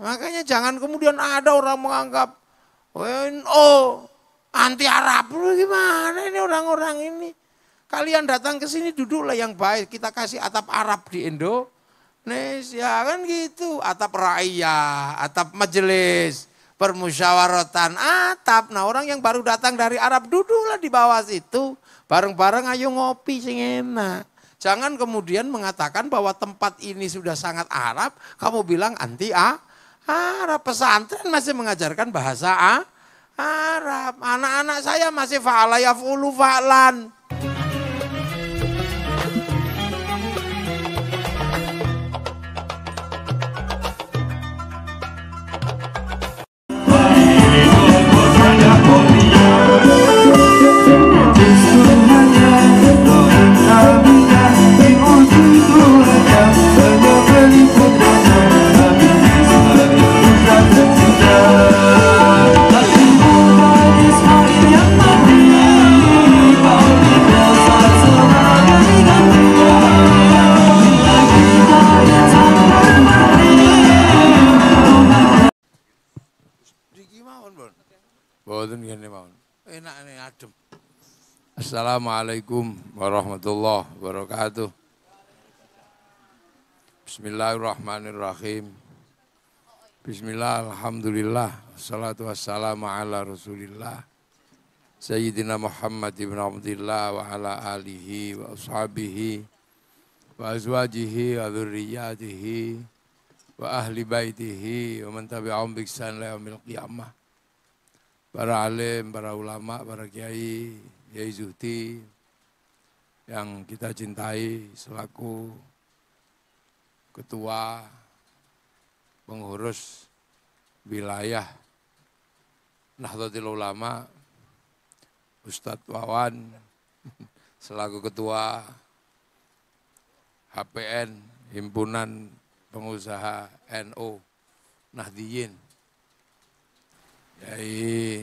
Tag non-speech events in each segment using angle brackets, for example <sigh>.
Makanya jangan kemudian ada orang menganggap oh anti Arab gimana ini orang-orang ini. Kalian datang ke sini duduklah yang baik. Kita kasih atap Arab di Indo Indonesia kan gitu. Atap raya, atap majelis, permusyawaratan, atap. Nah orang yang baru datang dari Arab duduklah di bawah situ. Bareng-bareng ayo ngopi sing enak. Jangan kemudian mengatakan bahwa tempat ini sudah sangat Arab, kamu bilang anti A, Arab. Pesantren masih mengajarkan bahasa Arab. Anak-anak saya masih fa'ala yaf'ulu fa'lan. Assalamualaikum warahmatullahi wabarakatuh. Bismillahirrahmanirrahim. Bismillah, alhamdulillah, salatu wassalamu ala rasulillah. Sayyidina Muhammad ibn Abdullah wa ala alihi wa ashabihi wa azwajihi wa dhurriyatihi wa ahli baitihi wa man tabi'ahum bi ihsan qiyamah. Para alim, para ulama, para kiai, Yai Zuti yang kita cintai selaku ketua pengurus wilayah Nahdlatul Ulama Ustadz Wawan <laughs> selaku ketua HPN Himpunan Pengusaha NO, Nahdiyin Yai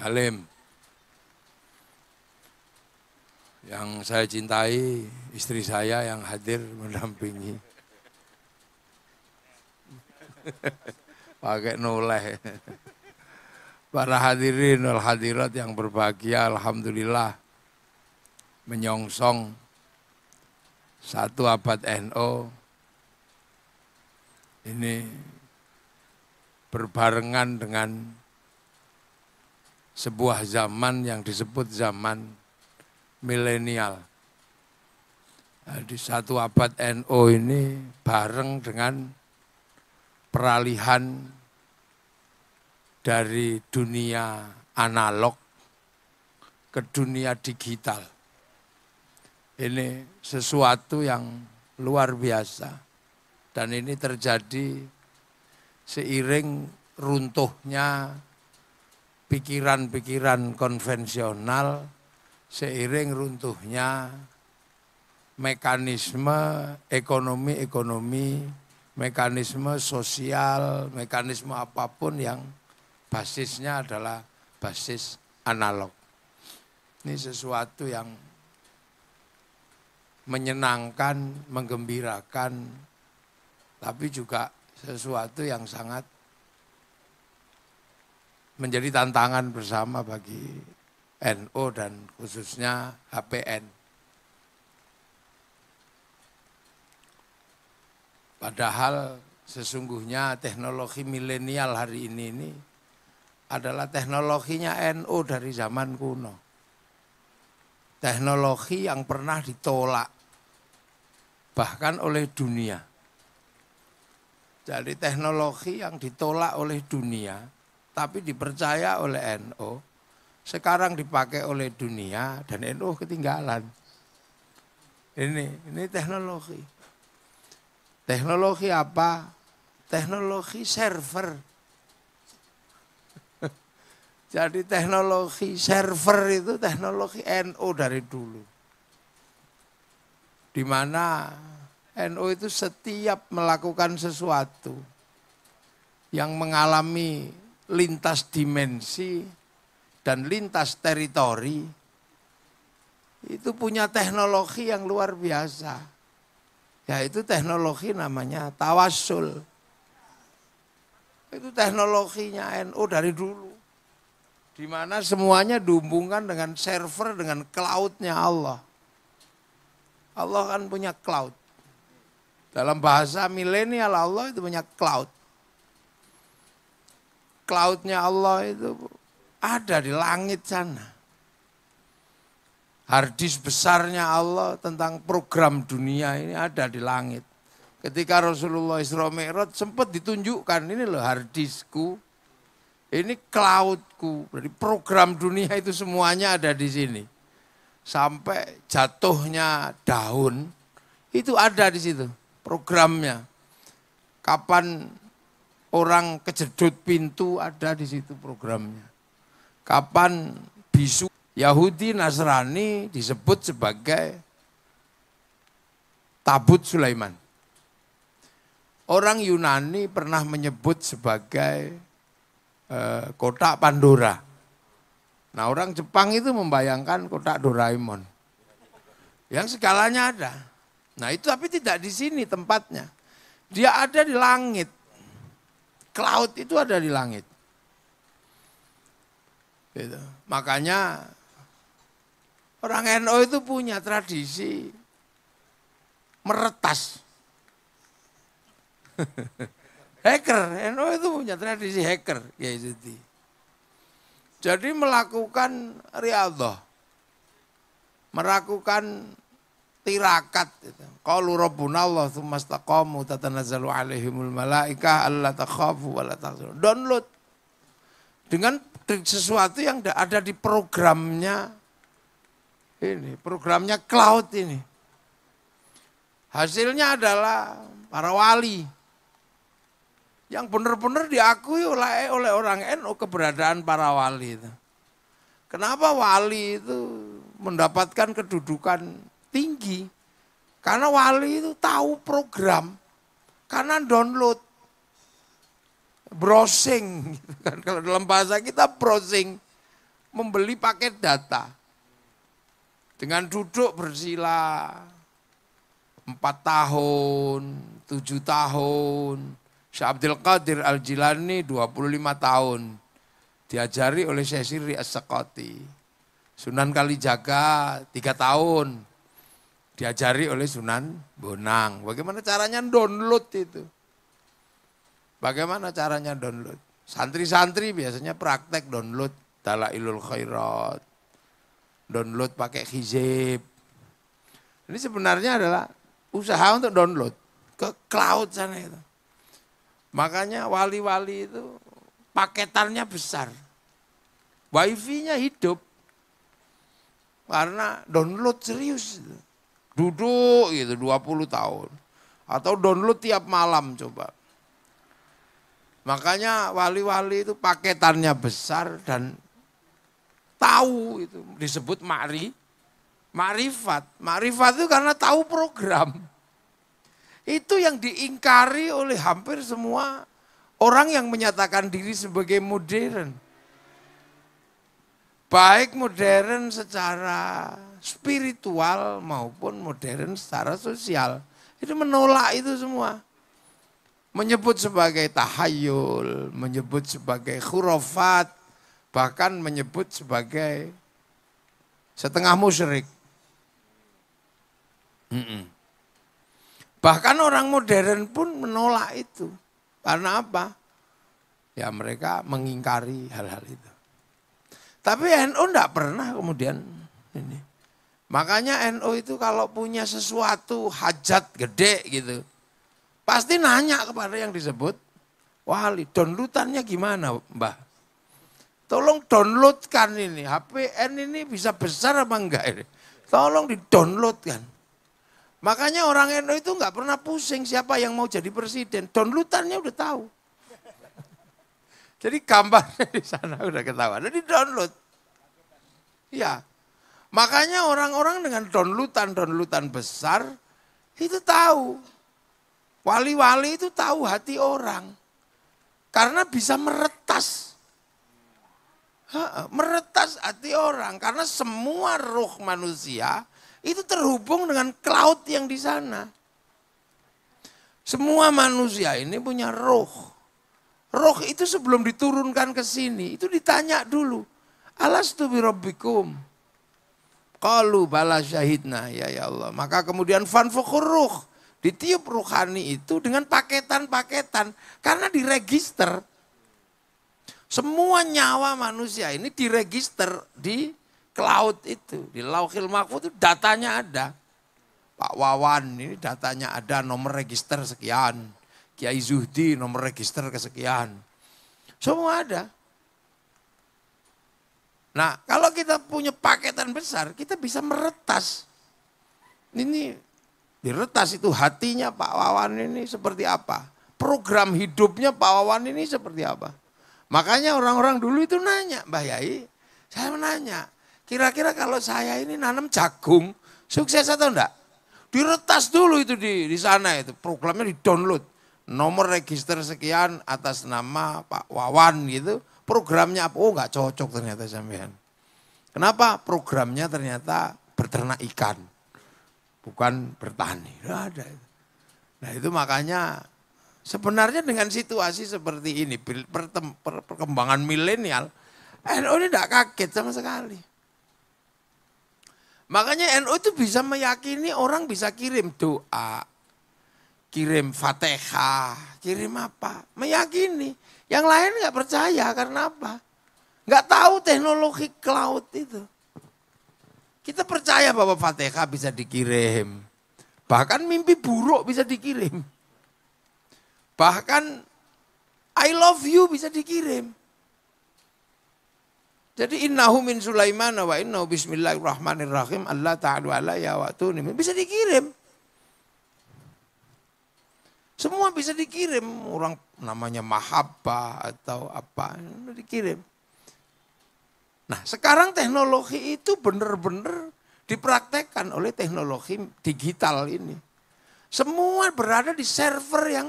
Alim yang saya cintai, istri saya yang hadir mendampingi. Pakai noleh. Para hadirin wal hadirat yang berbahagia, Alhamdulillah menyongsong satu abad NO ini berbarengan dengan sebuah zaman yang disebut zaman milenial. Nah, di satu abad NO ini bareng dengan peralihan dari dunia analog ke dunia digital. Ini sesuatu yang luar biasa. Dan ini terjadi seiring runtuhnya pikiran-pikiran konvensional seiring runtuhnya mekanisme ekonomi-ekonomi, mekanisme sosial, mekanisme apapun yang basisnya adalah basis analog. Ini sesuatu yang menyenangkan, menggembirakan, tapi juga sesuatu yang sangat menjadi tantangan bersama bagi NO dan khususnya HPN. Padahal sesungguhnya teknologi milenial hari ini ini adalah teknologinya NO dari zaman kuno. Teknologi yang pernah ditolak bahkan oleh dunia. Jadi teknologi yang ditolak oleh dunia tapi dipercaya oleh NO sekarang dipakai oleh dunia dan NU ketinggalan. Ini ini teknologi. Teknologi apa? Teknologi server. <laughs> Jadi teknologi server itu teknologi NU dari dulu. Di mana NU itu setiap melakukan sesuatu yang mengalami lintas dimensi dan lintas teritori itu punya teknologi yang luar biasa. Yaitu teknologi namanya tawasul. Itu teknologinya NU dari dulu. Di mana semuanya dihubungkan dengan server, dengan cloudnya Allah. Allah kan punya cloud. Dalam bahasa milenial Allah itu punya cloud. Cloudnya Allah itu ada di langit sana. Hardis besarnya Allah tentang program dunia ini ada di langit. Ketika Rasulullah Isra Mi'raj sempat ditunjukkan ini loh hardisku. Ini cloudku. Jadi program dunia itu semuanya ada di sini. Sampai jatuhnya daun itu ada di situ programnya. Kapan orang kejedut pintu ada di situ programnya. Kapan bisu Yahudi Nasrani disebut sebagai tabut Sulaiman. Orang Yunani pernah menyebut sebagai e, kotak Pandora. Nah orang Jepang itu membayangkan kotak Doraemon. Yang segalanya ada. Nah itu tapi tidak di sini tempatnya. Dia ada di langit. Cloud itu ada di langit. Gitu. Makanya orang NU NO itu punya tradisi meretas. <laughs> hacker, NU NO itu punya tradisi hacker, ya itu. Jadi melakukan riadah, melakukan tirakat. Kalau gitu. Rabbuna Allah thumma istaqamu tatanazzalu alaihimul malaika Allah takhafu wa Download dengan sesuatu yang tidak ada di programnya ini, programnya cloud ini. Hasilnya adalah para wali yang benar-benar diakui oleh oleh orang NU keberadaan para wali itu. Kenapa wali itu mendapatkan kedudukan tinggi? Karena wali itu tahu program, karena download browsing. Gitu kan. Kalau dalam bahasa kita browsing, membeli paket data. Dengan duduk bersila, empat tahun, tujuh tahun. Syah Abdul Qadir Al-Jilani 25 tahun. Diajari oleh Syekh Siri as -Sakoti. Sunan Kalijaga tiga tahun diajari oleh Sunan Bonang. Bagaimana caranya download itu? Bagaimana caranya download? Santri-santri biasanya praktek download ilul Khairat. Download pakai hizib. Ini sebenarnya adalah usaha untuk download ke cloud sana itu. Makanya wali-wali itu paketannya besar. Wifi-nya hidup. Karena download serius. Duduk gitu 20 tahun. Atau download tiap malam coba. Makanya wali-wali itu paketannya besar dan tahu itu disebut ma'ri, ma'rifat. Ma'rifat itu karena tahu program. Itu yang diingkari oleh hampir semua orang yang menyatakan diri sebagai modern. Baik modern secara spiritual maupun modern secara sosial. Itu menolak itu semua menyebut sebagai tahayul, menyebut sebagai khurafat, bahkan menyebut sebagai setengah musyrik. Bahkan orang modern pun menolak itu. Karena apa? Ya mereka mengingkari hal-hal itu. Tapi NU tidak pernah kemudian ini. Makanya NU itu kalau punya sesuatu hajat gede gitu Pasti nanya kepada yang disebut wali, downloadannya gimana mbah? Tolong downloadkan ini, HPN ini bisa besar apa enggak ini? Tolong didownloadkan. Makanya orang NU itu enggak pernah pusing siapa yang mau jadi presiden. Downloadannya udah tahu. Jadi gambarnya di sana udah ketawa jadi download. Ya, makanya orang-orang dengan downloadan-downloadan besar itu tahu Wali-wali itu tahu hati orang. Karena bisa meretas. meretas hati orang. Karena semua roh manusia itu terhubung dengan cloud yang di sana. Semua manusia ini punya roh. Roh itu sebelum diturunkan ke sini, itu ditanya dulu. alastu tu kalu bala syahidna ya ya Allah. Maka kemudian fanfukur ruh Ditiup ruhani itu dengan paketan-paketan. Karena diregister. Semua nyawa manusia ini diregister di cloud itu. Di lauhil mahfud itu datanya ada. Pak Wawan ini datanya ada nomor register sekian. Kiai Zuhdi nomor register kesekian. Semua ada. Nah, kalau kita punya paketan besar, kita bisa meretas. Ini Diretas itu hatinya Pak Wawan ini seperti apa? Program hidupnya Pak Wawan ini seperti apa? Makanya orang-orang dulu itu nanya, Mbak Yai, saya menanya, kira-kira kalau saya ini nanam jagung, sukses atau enggak? Diretas dulu itu di, di sana itu, programnya di download. Nomor register sekian atas nama Pak Wawan gitu, programnya apa? Oh enggak cocok ternyata sampean. Kenapa? Programnya ternyata berternak ikan bukan bertani. ada Nah itu makanya sebenarnya dengan situasi seperti ini, perkembangan milenial, NU ini tidak kaget sama sekali. Makanya NU itu bisa meyakini orang bisa kirim doa, kirim fatihah, kirim apa. Meyakini. Yang lain nggak percaya karena apa? Nggak tahu teknologi cloud itu. Kita percaya bahwa Fatihah bisa dikirim. Bahkan mimpi buruk bisa dikirim. Bahkan I love you bisa dikirim. Jadi innahu min Sulaiman wa innahu bismillahirrahmanirrahim Allah ta'ala ya waktu ini Bisa dikirim. Semua bisa dikirim. Orang namanya mahabbah atau apa. Dikirim. Nah sekarang teknologi itu benar-benar dipraktekkan oleh teknologi digital ini. Semua berada di server yang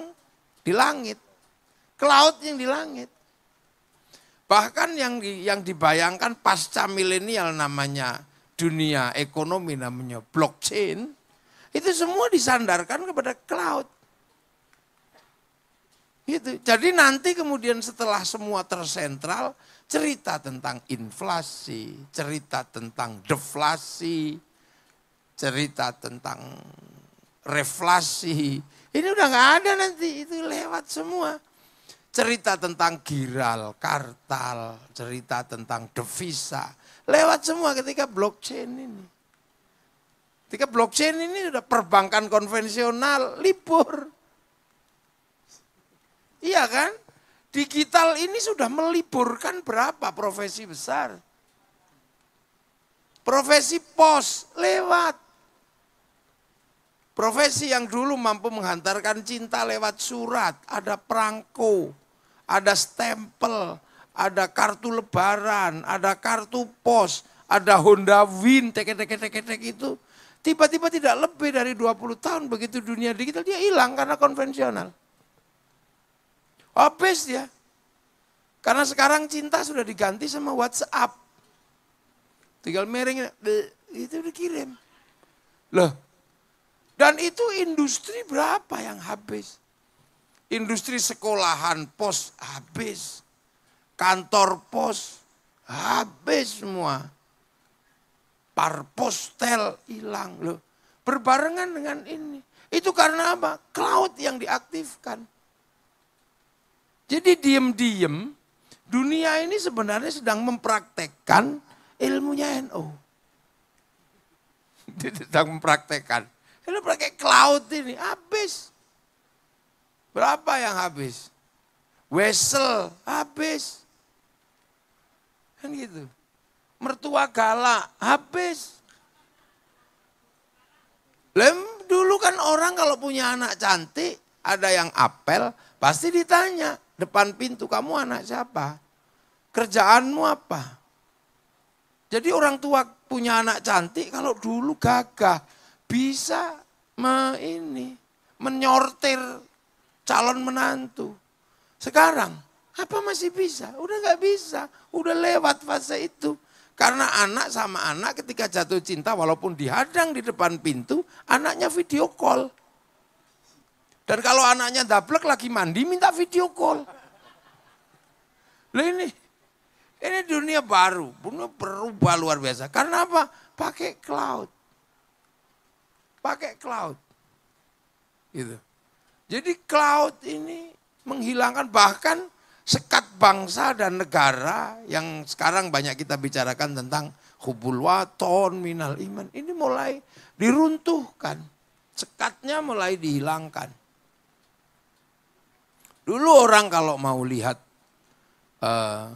di langit, cloud yang di langit. Bahkan yang di, yang dibayangkan pasca milenial namanya dunia ekonomi namanya blockchain itu semua disandarkan kepada cloud. Gitu. Jadi nanti kemudian setelah semua tersentral, cerita tentang inflasi, cerita tentang deflasi, cerita tentang reflasi. Ini udah nggak ada nanti, itu lewat semua. Cerita tentang giral, kartal, cerita tentang devisa. Lewat semua ketika blockchain ini. Ketika blockchain ini udah perbankan konvensional libur. Iya kan? Digital ini sudah meliburkan berapa profesi besar. Profesi pos lewat. Profesi yang dulu mampu menghantarkan cinta lewat surat, ada perangko, ada stempel, ada kartu lebaran, ada kartu pos, ada Honda Win, tek tek tek tek itu. Tiba-tiba tidak lebih dari 20 tahun begitu dunia digital dia hilang karena konvensional habis dia. Karena sekarang cinta sudah diganti sama WhatsApp. Tinggal miring, itu dikirim. Loh, dan itu industri berapa yang habis? Industri sekolahan pos habis. Kantor pos habis semua. Parpostel hilang loh. Berbarengan dengan ini. Itu karena apa? Cloud yang diaktifkan. Jadi diem-diem dunia ini sebenarnya sedang mempraktekkan ilmunya NU. NO. <laughs> Dia sedang mempraktekkan. Ini pakai cloud ini, habis. Berapa yang habis? Wesel, habis. Kan gitu. Mertua galak, habis. Lem dulu kan orang kalau punya anak cantik, ada yang apel, pasti ditanya, depan pintu, kamu anak siapa? Kerjaanmu apa? Jadi orang tua punya anak cantik kalau dulu gagah bisa me ini menyortir calon menantu. Sekarang apa masih bisa? Udah nggak bisa, udah lewat fase itu. Karena anak sama anak ketika jatuh cinta walaupun dihadang di depan pintu, anaknya video call. Dan kalau anaknya daplek lagi mandi minta video call. loh ini, ini dunia baru, dunia berubah luar biasa. Karena apa? Pakai cloud. Pakai cloud. Gitu. Jadi cloud ini menghilangkan bahkan sekat bangsa dan negara yang sekarang banyak kita bicarakan tentang hubul waton minal iman. Ini mulai diruntuhkan. Sekatnya mulai dihilangkan. Dulu orang kalau mau lihat uh,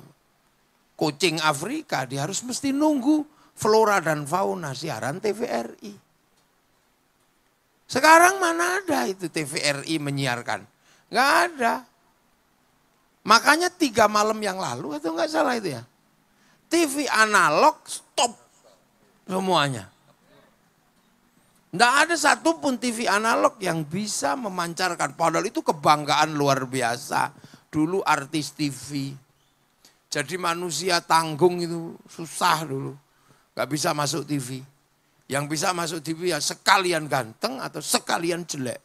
kucing Afrika, dia harus mesti nunggu flora dan fauna siaran TVRI. Sekarang mana ada itu TVRI menyiarkan? Enggak ada. Makanya tiga malam yang lalu atau enggak salah itu ya. TV analog stop semuanya. Tidak ada satupun TV analog yang bisa memancarkan. Padahal itu kebanggaan luar biasa. Dulu artis TV. Jadi manusia tanggung itu susah dulu. Gak bisa masuk TV. Yang bisa masuk TV ya sekalian ganteng atau sekalian jelek.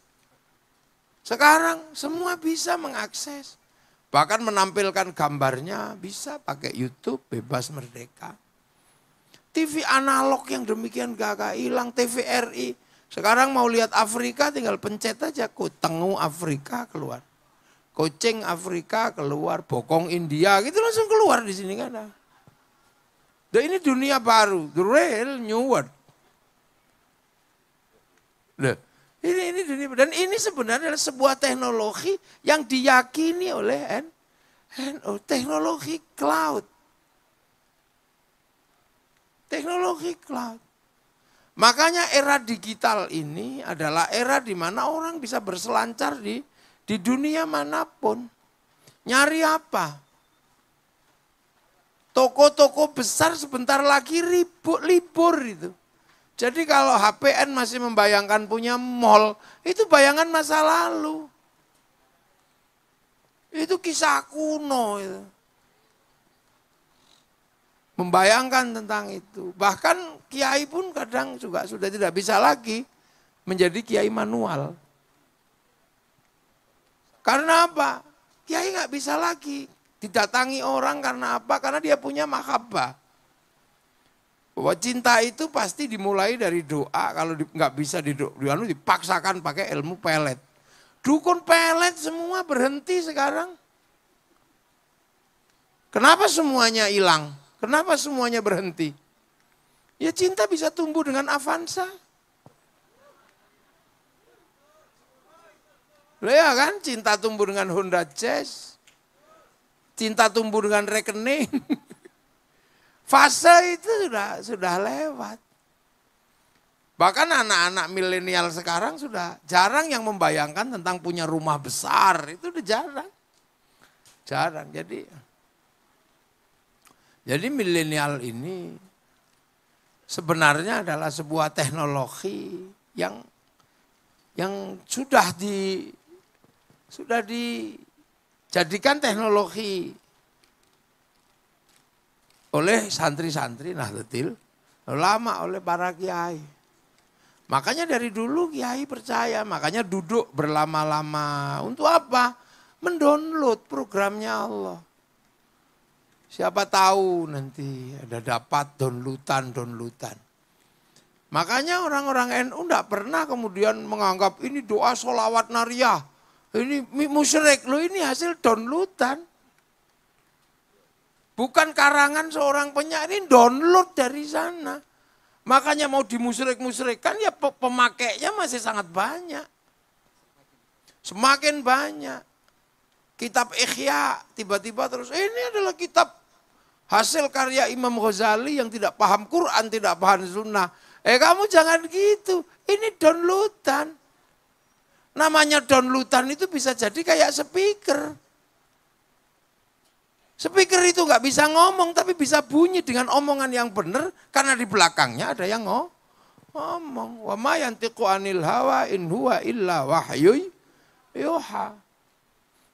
Sekarang semua bisa mengakses. Bahkan menampilkan gambarnya bisa pakai YouTube bebas merdeka. TV analog yang demikian gagah hilang, TVRI. Sekarang mau lihat Afrika tinggal pencet aja, kutengu Afrika keluar. Kucing Afrika keluar, bokong India gitu langsung keluar di sini kan. Dan ini dunia baru, the real new world. ini ini dunia dan ini sebenarnya adalah sebuah teknologi yang diyakini oleh NU, teknologi cloud. Teknologi cloud. Makanya era digital ini adalah era di mana orang bisa berselancar di di dunia manapun. Nyari apa? Toko-toko besar sebentar lagi ribut libur itu. Jadi kalau HPN masih membayangkan punya mall, itu bayangan masa lalu. Itu kisah kuno itu membayangkan tentang itu. Bahkan kiai pun kadang juga sudah tidak bisa lagi menjadi kiai manual. Karena apa? Kiai nggak bisa lagi didatangi orang karena apa? Karena dia punya mahabbah. Bahwa cinta itu pasti dimulai dari doa. Kalau nggak bisa didoakan dipaksakan pakai ilmu pelet. Dukun pelet semua berhenti sekarang. Kenapa semuanya hilang? Kenapa semuanya berhenti? Ya cinta bisa tumbuh dengan Avanza. Loh ya kan, cinta tumbuh dengan Honda Jazz. Cinta tumbuh dengan rekening. <laughs> Fase itu sudah sudah lewat. Bahkan anak-anak milenial sekarang sudah jarang yang membayangkan tentang punya rumah besar. Itu udah jarang. Jarang. Jadi jadi milenial ini sebenarnya adalah sebuah teknologi yang yang sudah di sudah dijadikan teknologi oleh santri-santri Nahdlatul lama oleh para kiai. Makanya dari dulu kiai percaya, makanya duduk berlama-lama. Untuk apa? Mendownload programnya Allah. Siapa tahu nanti ada dapat donlutan-donlutan. Makanya orang-orang NU tidak pernah kemudian menganggap ini doa solawat nariah. Ini musyrik, loh ini hasil donlutan. Bukan karangan seorang penyair, ini download dari sana. Makanya mau dimusyrik-musyrik kan ya pemakainya masih sangat banyak. Semakin banyak. Kitab Ikhya tiba-tiba terus, ini adalah kitab Hasil karya Imam Ghazali yang tidak paham Quran, tidak paham sunnah. Eh kamu jangan gitu, ini downloadan. Namanya downloadan itu bisa jadi kayak speaker. Speaker itu nggak bisa ngomong tapi bisa bunyi dengan omongan yang benar karena di belakangnya ada yang ngomong. Wa ma yantiqu anil hawa in huwa illa wahyu yuha.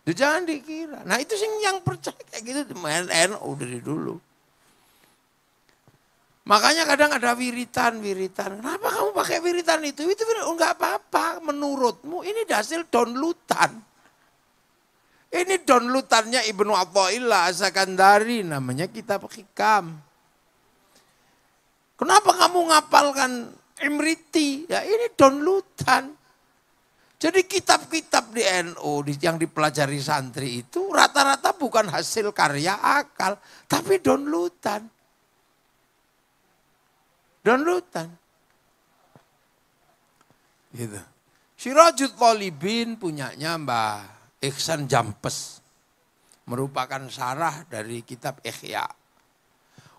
Ya, jangan dikira. Nah itu sih yang percaya kayak gitu NU dari dulu. Makanya kadang ada wiritan, wiritan. Kenapa kamu pakai wiritan itu? Itu enggak oh, apa-apa menurutmu. Ini hasil downloadan. Ini downloadannya Ibnu Athaillah dari namanya kitab hikam. Kenapa kamu ngapalkan Imriti? Ya ini downloadan. Jadi kitab-kitab di NU yang dipelajari santri itu rata-rata bukan hasil karya akal, tapi downloadan. Downloadan. Gitu. Sirajut Tolibin punyanya Mbah Iksan Jampes. Merupakan sarah dari kitab Ikhya.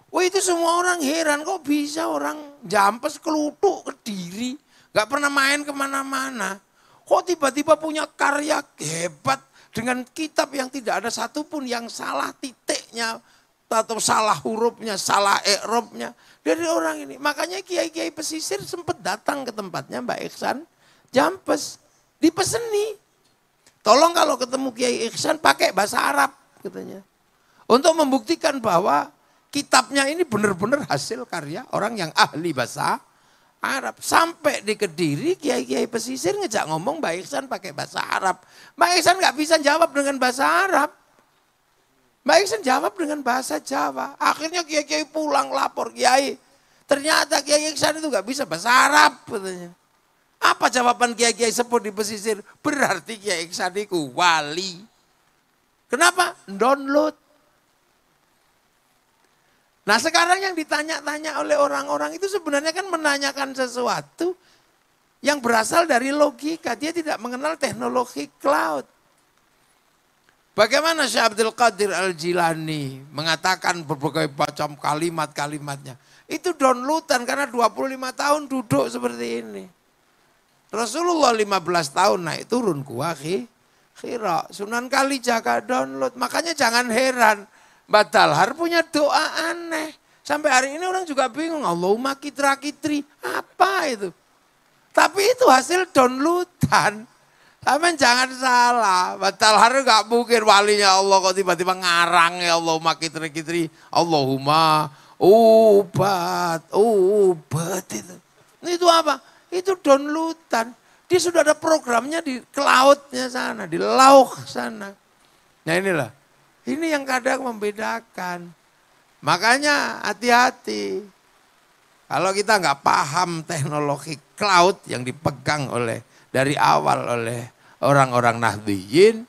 Wah itu semua orang heran kok bisa orang Jampes kelutuk diri. Gak pernah main kemana-mana Kok tiba-tiba punya karya hebat dengan kitab yang tidak ada satupun yang salah titiknya atau salah hurufnya, salah ekrobnya dari orang ini. Makanya kiai-kiai pesisir sempat datang ke tempatnya Mbak Iksan Jampes dipeseni. Tolong kalau ketemu Kiai Iksan pakai bahasa Arab katanya. Untuk membuktikan bahwa kitabnya ini benar-benar hasil karya orang yang ahli bahasa Arab. Sampai di Kediri, kiai-kiai pesisir ngejak ngomong Mbak Iksan pakai bahasa Arab. Mbak Iksan nggak bisa jawab dengan bahasa Arab. Mbak Iksan jawab dengan bahasa Jawa. Akhirnya kiai-kiai pulang lapor, kiai. Ternyata kiai Iksan itu nggak bisa bahasa Arab. Katanya. Apa jawaban kiai-kiai sepuh di pesisir? Berarti kiai Iksan itu wali. Kenapa? Download. Nah sekarang yang ditanya-tanya oleh orang-orang itu sebenarnya kan menanyakan sesuatu yang berasal dari logika. Dia tidak mengenal teknologi cloud. Bagaimana Syekh Abdul Qadir Al-Jilani mengatakan berbagai macam kalimat-kalimatnya. Itu downloadan karena 25 tahun duduk seperti ini. Rasulullah 15 tahun naik turun gua kira Sunan Kalijaga download. Makanya jangan heran Batalhar punya doa aneh. Sampai hari ini orang juga bingung, Allahumma kitra kitri, apa itu? Tapi itu hasil downloadan. Amin jangan salah, Mbak gak mungkin walinya Allah kok tiba-tiba ngarang ya Allahumma kitra kitri, Allahumma ubat, ubat itu. Itu apa? Itu downloadan. Dia sudah ada programnya di cloudnya sana, di lauk sana. Nah inilah, ini yang kadang membedakan. Makanya hati-hati. Kalau kita nggak paham teknologi cloud yang dipegang oleh dari awal oleh orang-orang Nahdiyin,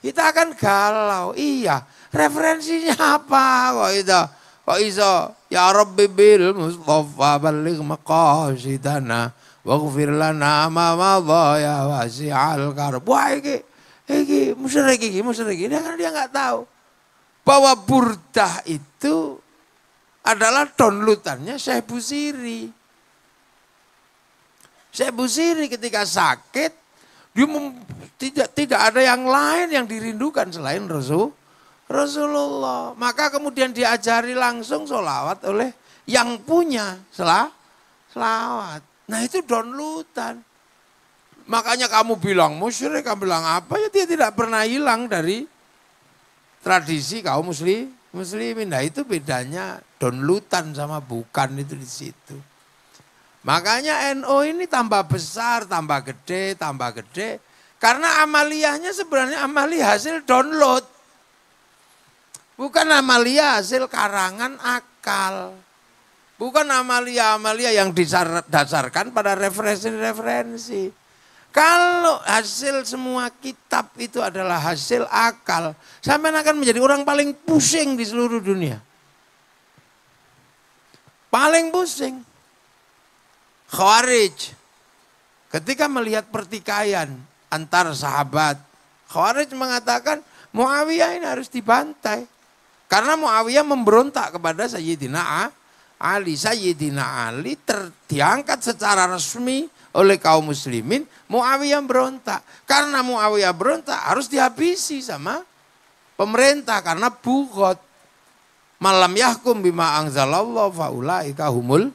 kita akan galau. Iya, referensinya <laughs> apa kok itu? Kok iso? Ya Rabbi bil Mustafa balik maqasidana waghfir lana ma madha ya wasi'al karbu. Wah ini. Iki musyrik iki, musyrik ini karena dia nggak tahu bahwa burdah itu adalah downloadannya Syekh Busiri. Syekh Busiri ketika sakit dia tidak tidak ada yang lain yang dirindukan selain Rasul Rasulullah. Maka kemudian diajari langsung sholawat oleh yang punya selawat. Nah itu downloadan. Makanya kamu bilang musyrik, kamu bilang apa ya dia tidak pernah hilang dari tradisi kaum muslim muslimin. Nah itu bedanya donlutan sama bukan itu di situ. Makanya NO ini tambah besar, tambah gede, tambah gede. Karena amaliyahnya sebenarnya amali hasil download. Bukan amaliyah hasil karangan akal. Bukan amaliyah amalia yang didasarkan pada referensi-referensi. Kalau hasil semua kitab itu adalah hasil akal, sampean akan menjadi orang paling pusing di seluruh dunia. Paling pusing. Khawarij. Ketika melihat pertikaian antar sahabat, Khawarij mengatakan Muawiyah ini harus dibantai. Karena Muawiyah memberontak kepada Sayyidina Ali. Sayyidina Ali terdiangkat secara resmi oleh kaum muslimin, Muawiyah berontak. Karena Muawiyah berontak harus dihabisi sama pemerintah karena bukot. Malam yahkum bima angzalallah faulaika humul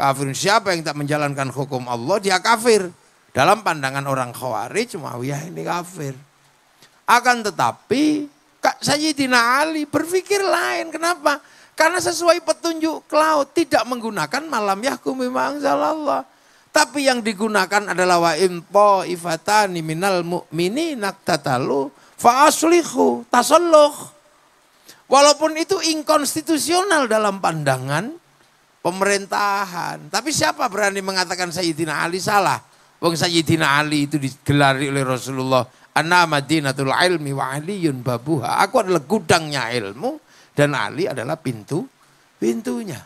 kafir Siapa yang tak menjalankan hukum Allah dia kafir. Dalam pandangan orang Khawarij Muawiyah ini kafir. Akan tetapi Kak Sayyidina Ali berpikir lain. Kenapa? Karena sesuai petunjuk laut tidak menggunakan malam yahkum bima angzalallah tapi yang digunakan adalah wa impo ifatani minal mu'mini naktatalu faaslihu tasalluh. Walaupun itu inkonstitusional dalam pandangan pemerintahan. Tapi siapa berani mengatakan Sayyidina Ali salah? Wong Sayyidina Ali itu digelari oleh Rasulullah. Ana madinatul ilmi wa aliyun babuha. Aku adalah gudangnya ilmu dan Ali adalah pintu pintunya.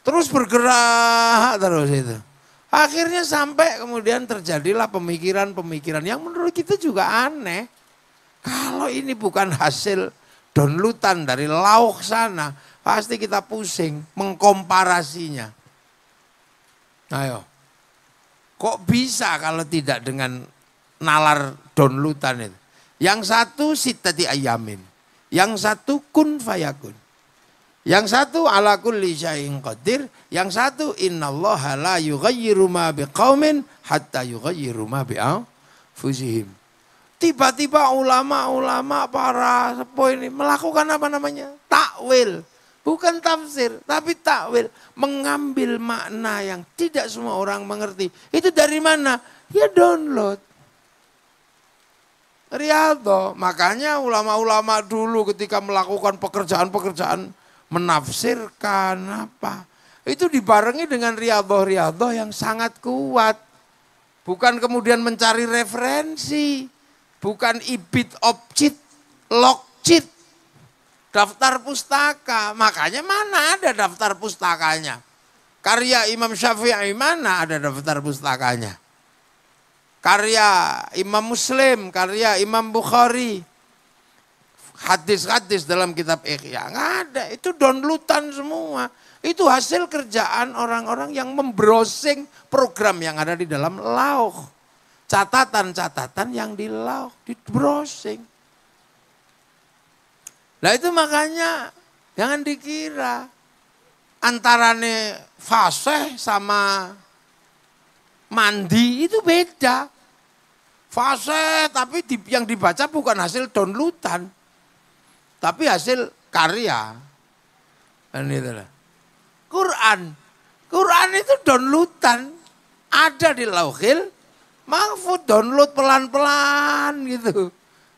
Terus bergerak terus itu. Akhirnya sampai kemudian terjadilah pemikiran-pemikiran yang menurut kita juga aneh. Kalau ini bukan hasil downloadan dari lauk sana, pasti kita pusing mengkomparasinya. Ayo, kok bisa kalau tidak dengan nalar downloadan itu? Yang satu sitati ayamin, yang satu kun fayakun. Yang satu ala kulli syai'in qadir, yang satu innallaha la yughayyiru ma biqaumin hatta yughayyiru ma bi'anfusihim. Tiba-tiba ulama-ulama para sepuh ini melakukan apa namanya? Takwil. Bukan tafsir, tapi takwil. Mengambil makna yang tidak semua orang mengerti. Itu dari mana? Ya download. Riyadho. Makanya ulama-ulama dulu ketika melakukan pekerjaan-pekerjaan menafsirkan apa itu dibarengi dengan riadoh-riadoh yang sangat kuat. Bukan kemudian mencari referensi, bukan ibit opcit, lokcit, daftar pustaka. Makanya mana ada daftar pustakanya? Karya Imam Syafi'i mana ada daftar pustakanya? Karya Imam Muslim, karya Imam Bukhari, hadis-hadis dalam kitab Ikhya. Enggak ada, itu downloadan semua. Itu hasil kerjaan orang-orang yang membrowsing program yang ada di dalam lauk Catatan-catatan yang di lauh, di browsing. Nah itu makanya jangan dikira antarane fase sama mandi itu beda. Fase tapi yang dibaca bukan hasil downloadan, tapi hasil karya. Dan itulah. Quran. Quran itu downloadan. Ada di lauhil. Mahfud download pelan-pelan gitu.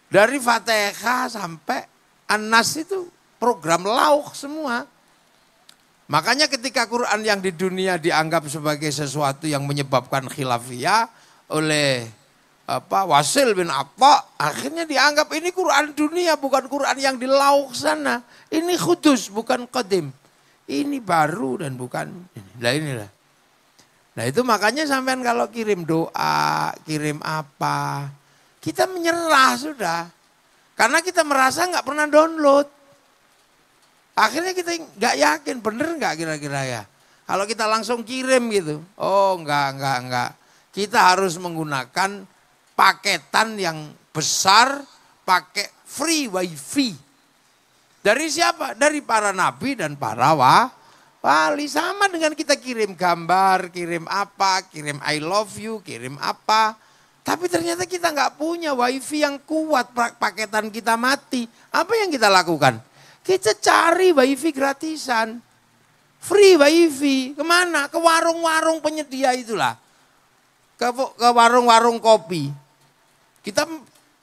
Dari Fatihah sampai Anas itu program lauk semua. Makanya ketika Quran yang di dunia dianggap sebagai sesuatu yang menyebabkan khilafiyah oleh apa Wasil bin Atta akhirnya dianggap ini Quran dunia bukan Quran yang di lauk sana. Ini kudus bukan qadim. Ini baru dan bukan lah inilah. Nah itu makanya sampean kalau kirim doa, kirim apa, kita menyerah sudah. Karena kita merasa nggak pernah download. Akhirnya kita nggak yakin bener nggak kira-kira ya. Kalau kita langsung kirim gitu, oh nggak nggak nggak. Kita harus menggunakan paketan yang besar, pakai free wifi. Dari siapa? Dari para nabi dan para wah, wali. Sama dengan kita kirim gambar, kirim apa, kirim I love you, kirim apa. Tapi ternyata kita nggak punya wifi yang kuat, paketan kita mati. Apa yang kita lakukan? Kita cari wifi gratisan. Free wifi. Kemana? Ke warung-warung penyedia itulah. Ke, ke warung-warung kopi. Kita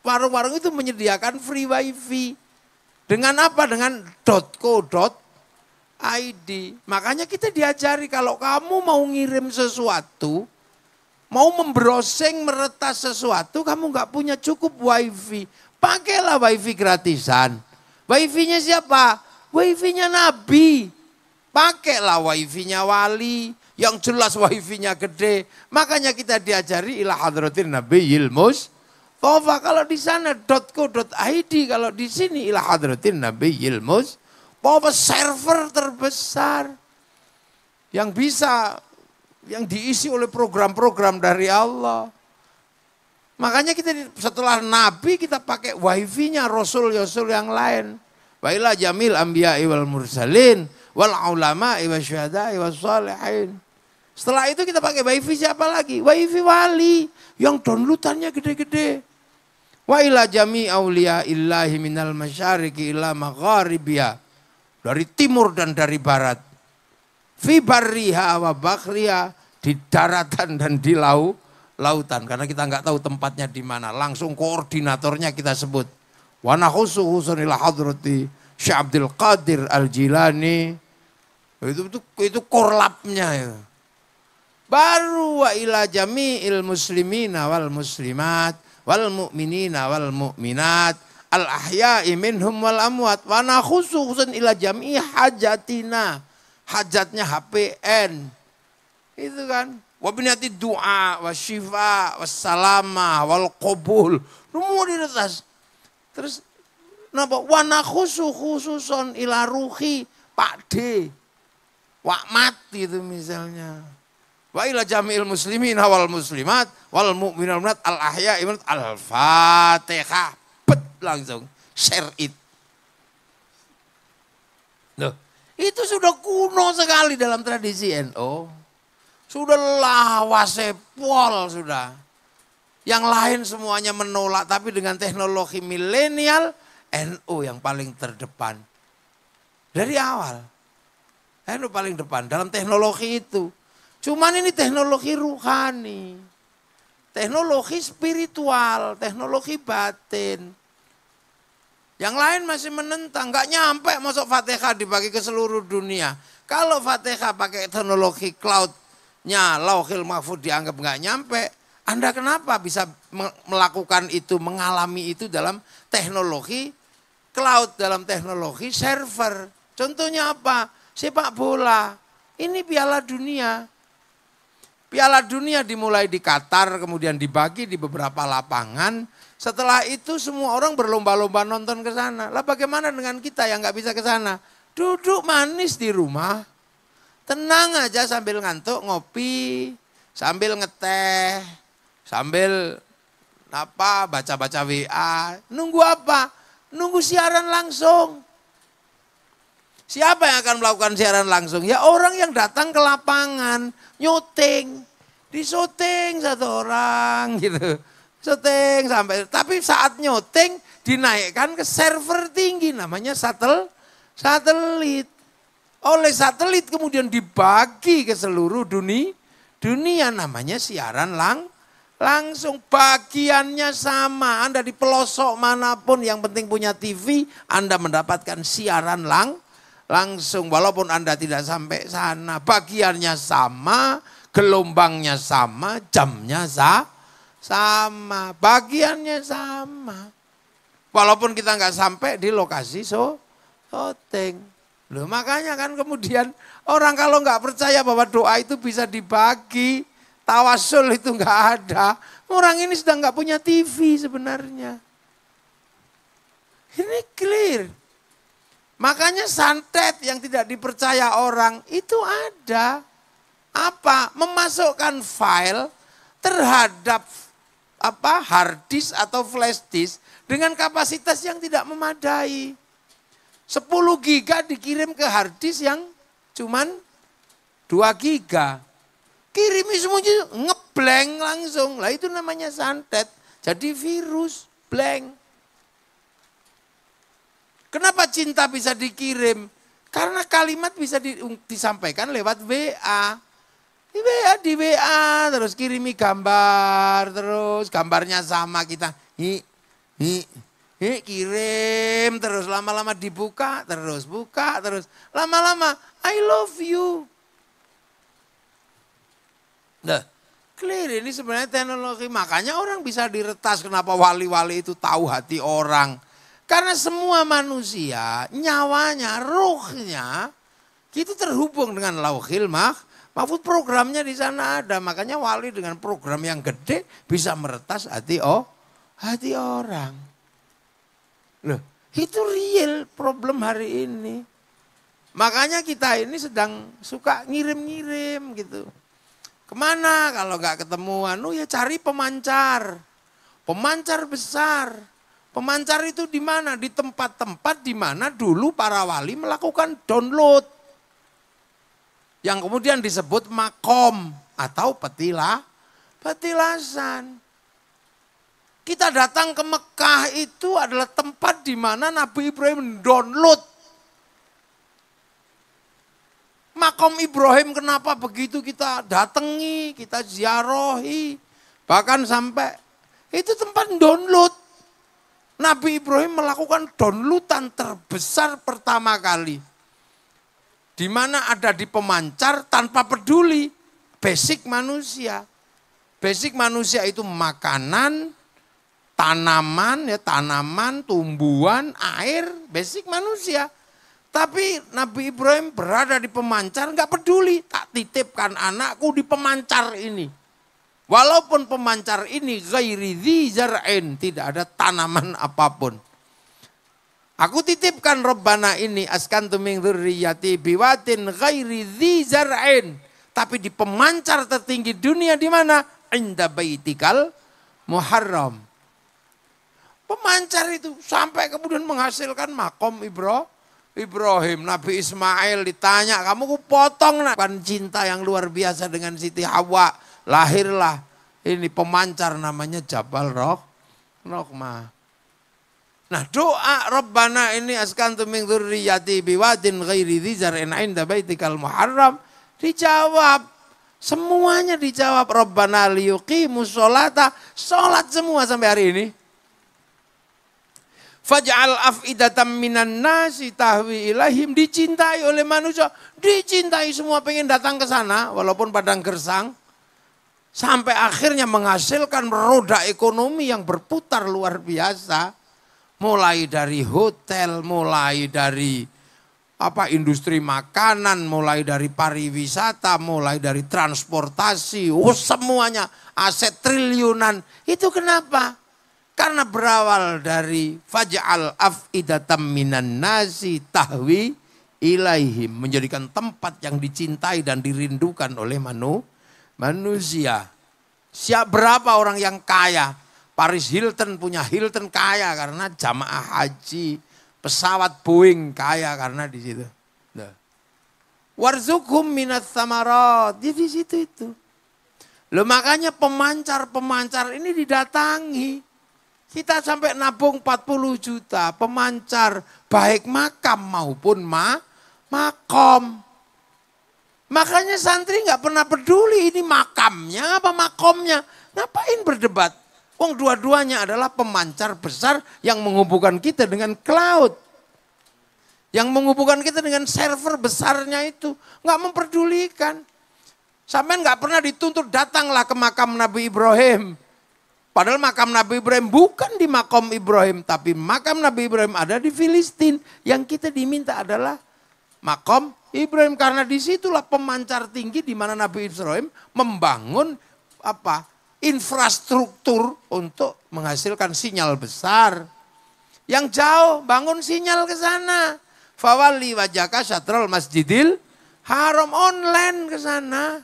warung-warung itu menyediakan free wifi dengan apa? Dengan dot .id. Makanya kita diajari kalau kamu mau ngirim sesuatu, mau membrosing, meretas sesuatu, kamu nggak punya cukup wifi. Pakailah wifi gratisan. Wifi-nya siapa? Wifi-nya Nabi. Pakailah wifi-nya wali. Yang jelas wifi-nya gede. Makanya kita diajari ilah hadratin Nabi Yilmus Tofa kalau di sana .co.id kalau di sini ilah hadratin Nabi Yilmus. Tofa server terbesar yang bisa yang diisi oleh program-program dari Allah. Makanya kita setelah Nabi kita pakai wifi-nya Rasul-Rasul yang lain. Wailah jamil ambiya wal mursalin wal ulama wa syuhada wa salihin. Setelah itu kita pakai wifi siapa lagi? Wifi wali yang downloadannya gede-gede. Wa ila jami aulia illahi minal masyariki ila magharibia Dari timur dan dari barat. Fi barriha wa bakriha. Di daratan dan di laut lautan karena kita nggak tahu tempatnya di mana langsung koordinatornya kita sebut wa nakhusu husunil hadrati Syekh Abdul Qadir Al Jilani itu itu, itu korlapnya ya. baru wa ila jami'il muslimina wal muslimat wal mu'minina wal mu'minat al ahya'i minhum wal amwat wa nakhusu khusun ila jam'i hajatina hajatnya HPN itu kan wa doa wa wasalamah wal qabul semua di atas terus napa wana khusu khususon ila ruhi pakde wa mati itu misalnya ila jamil muslimin awal muslimat wal mu'minat al ahya imanat al fatihah. Pet langsung share it. Loh, itu sudah kuno sekali dalam tradisi NU. NO. Sudah lawas sepol sudah. Yang lain semuanya menolak tapi dengan teknologi milenial NU yang paling terdepan. Dari awal. NU paling depan dalam teknologi itu. Cuman ini teknologi ruhani, teknologi spiritual, teknologi batin. Yang lain masih menentang, nggak nyampe masuk Fatihah dibagi ke seluruh dunia. Kalau Fatihah pakai teknologi cloudnya Lauhil Mahfud dianggap nggak nyampe, Anda kenapa bisa melakukan itu, mengalami itu dalam teknologi cloud, dalam teknologi server? Contohnya apa? Sepak bola, ini piala dunia. Piala Dunia dimulai di Qatar, kemudian dibagi di beberapa lapangan. Setelah itu semua orang berlomba-lomba nonton ke sana. Lah bagaimana dengan kita yang nggak bisa ke sana? Duduk manis di rumah, tenang aja sambil ngantuk ngopi, sambil ngeteh, sambil apa baca-baca WA. Nunggu apa? Nunggu siaran langsung. Siapa yang akan melakukan siaran langsung? Ya orang yang datang ke lapangan, nyuting, disuting satu orang gitu. Syuting sampai, tapi saat nyuting dinaikkan ke server tinggi namanya satel, satelit. Oleh satelit kemudian dibagi ke seluruh dunia, dunia namanya siaran lang, langsung bagiannya sama. Anda di pelosok manapun yang penting punya TV, Anda mendapatkan siaran langsung langsung walaupun Anda tidak sampai sana, bagiannya sama, gelombangnya sama, jamnya sama, bagiannya sama. Walaupun kita nggak sampai di lokasi so shooting Loh, makanya kan kemudian orang kalau nggak percaya bahwa doa itu bisa dibagi, tawasul itu nggak ada. Orang ini sedang nggak punya TV sebenarnya. Ini clear. Makanya santet yang tidak dipercaya orang itu ada. Apa? Memasukkan file terhadap apa hard disk atau flash disk dengan kapasitas yang tidak memadai. 10 giga dikirim ke hard disk yang cuman 2 giga. Kirimi semuanya ngebleng langsung. Lah itu namanya santet. Jadi virus blank. Kenapa cinta bisa dikirim? Karena kalimat bisa di, um, disampaikan lewat WA. Di WA, di WA, terus kirimi gambar, terus gambarnya sama kita. Hi, hi, hi, kirim, terus lama-lama dibuka, terus buka, terus lama-lama I love you. Nah, clear ini sebenarnya teknologi. Makanya orang bisa diretas kenapa wali-wali itu tahu hati orang karena semua manusia, nyawanya, ruhnya itu terhubung dengan lauhil mah. Mahfud programnya di sana ada, makanya wali dengan program yang gede bisa meretas hati oh, hati orang. Loh, itu real problem hari ini. Makanya kita ini sedang suka ngirim-ngirim gitu. Kemana kalau nggak ketemu anu ya cari pemancar. Pemancar besar Pemancar itu di mana? Di tempat-tempat di mana dulu para wali melakukan download. Yang kemudian disebut makom atau petila, petilasan. Kita datang ke Mekah itu adalah tempat di mana Nabi Ibrahim download Makom Ibrahim kenapa begitu kita datangi, kita ziarahi. Bahkan sampai itu tempat download. Nabi Ibrahim melakukan downloadan terbesar pertama kali. Di mana ada di pemancar tanpa peduli basic manusia. Basic manusia itu makanan, tanaman ya tanaman, tumbuhan, air, basic manusia. Tapi Nabi Ibrahim berada di pemancar nggak peduli, tak titipkan anakku di pemancar ini. Walaupun pemancar ini gairi tidak ada tanaman <laughs> apapun. Aku titipkan robbana ini askan min dzurriyyati biwatin ghairi Tapi di pemancar tertinggi dunia di mana? Inda baitikal muharram. Pemancar itu sampai kemudian menghasilkan makom Ibro, Ibrahim. Nabi Ismail ditanya, kamu ku nak. Kan cinta yang luar biasa dengan Siti Hawa lahirlah ini pemancar namanya Jabal Rok Rohmah. Nah doa Rabbana ini askan askantu min dzurriyyati biwadin ghairi dzar'in 'inda baitikal muharram dijawab semuanya dijawab Rabbana liyuqimus sholata salat semua sampai hari ini Faj'al af'idatam minan nasi tahwi ilahim dicintai oleh manusia, dicintai semua pengen datang ke sana walaupun padang gersang. Sampai akhirnya menghasilkan roda ekonomi yang berputar luar biasa. Mulai dari hotel, mulai dari apa industri makanan, mulai dari pariwisata, mulai dari transportasi, oh semuanya aset triliunan. Itu kenapa? Karena berawal dari faj'al af'idatam minan nasi tahwi ilaihim. Menjadikan tempat yang dicintai dan dirindukan oleh manusia manusia. Siap berapa orang yang kaya? Paris Hilton punya Hilton kaya karena jamaah haji, pesawat Boeing kaya karena di situ. Nah. Warzukum minat samarot. Dia di situ itu. Loh makanya pemancar-pemancar ini didatangi. Kita sampai nabung 40 juta. Pemancar baik makam maupun ma makom. Makanya santri nggak pernah peduli ini makamnya apa makomnya. Ngapain berdebat? Wong dua-duanya adalah pemancar besar yang menghubungkan kita dengan cloud. Yang menghubungkan kita dengan server besarnya itu. Nggak memperdulikan. Sampai nggak pernah dituntut datanglah ke makam Nabi Ibrahim. Padahal makam Nabi Ibrahim bukan di makam Ibrahim. Tapi makam Nabi Ibrahim ada di Filistin. Yang kita diminta adalah makam Ibrahim karena disitulah pemancar tinggi di mana Nabi Ibrahim membangun apa infrastruktur untuk menghasilkan sinyal besar. Yang jauh bangun sinyal ke sana. Fawali wajaka syatrol masjidil haram online ke sana.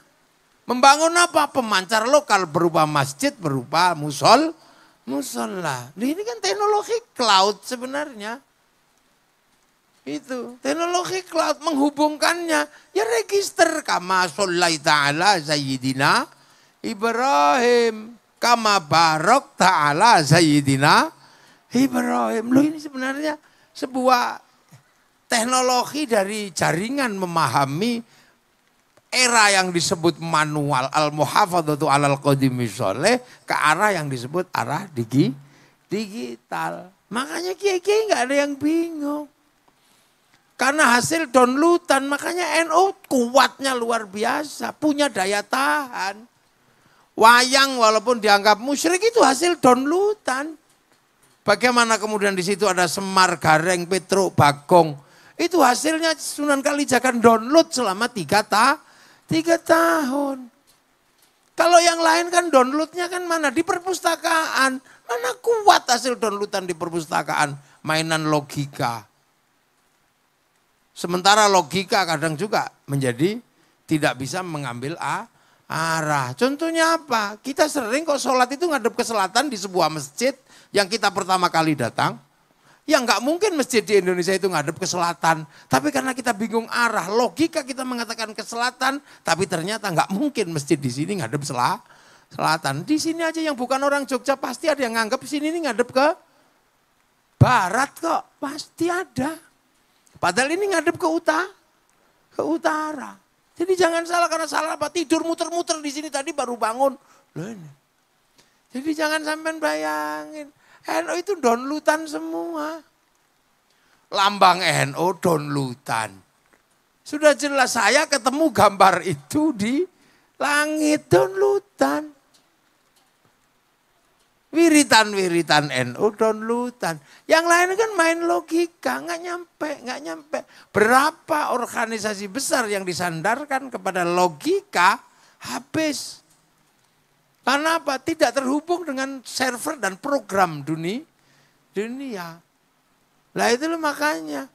Membangun apa? Pemancar lokal berupa masjid, berupa musol, musola. lah ini kan teknologi cloud sebenarnya. Itu teknologi cloud menghubungkannya. Ya register kama sallaita Taala sayyidina Ibrahim. Kama barok ta'ala sayyidina Ibrahim. Loh ini sebenarnya sebuah teknologi dari jaringan memahami era yang disebut manual al-muhafadzatu alal qadimi soleh ke arah yang disebut arah digi, digital. Makanya kiai-kiai nggak ada yang bingung. Karena hasil downloadan makanya NU kuatnya luar biasa, punya daya tahan. Wayang walaupun dianggap musyrik itu hasil downloadan. Bagaimana kemudian di situ ada semar, gareng, petruk, bagong. Itu hasilnya Sunan Kalijaga download selama tiga, ta tiga tahun. Kalau yang lain kan downloadnya kan mana? Di perpustakaan. Mana kuat hasil downloadan di perpustakaan? Mainan logika Sementara logika kadang juga menjadi tidak bisa mengambil A, arah. Contohnya apa? Kita sering kok sholat itu ngadep ke selatan di sebuah masjid yang kita pertama kali datang. Ya nggak mungkin masjid di Indonesia itu ngadep ke selatan. Tapi karena kita bingung arah, logika kita mengatakan ke selatan, tapi ternyata nggak mungkin masjid di sini ngadep sela, selatan. Di sini aja yang bukan orang Jogja pasti ada yang nganggap sini ini ngadep ke barat kok. Pasti ada. Padahal ini ngadep ke utara. Ke utara. Jadi jangan salah karena salah apa tidur muter-muter di sini tadi baru bangun. Loh ini. Jadi jangan sampai bayangin. NO itu downloadan semua. Lambang NO downloadan. Sudah jelas saya ketemu gambar itu di langit downloadan. Wiritan-wiritan NU dan Lutan, Yang lain kan main logika, nggak nyampe, nggak nyampe. Berapa organisasi besar yang disandarkan kepada logika habis. Karena apa? Tidak terhubung dengan server dan program dunia. dunia. Lah itu makanya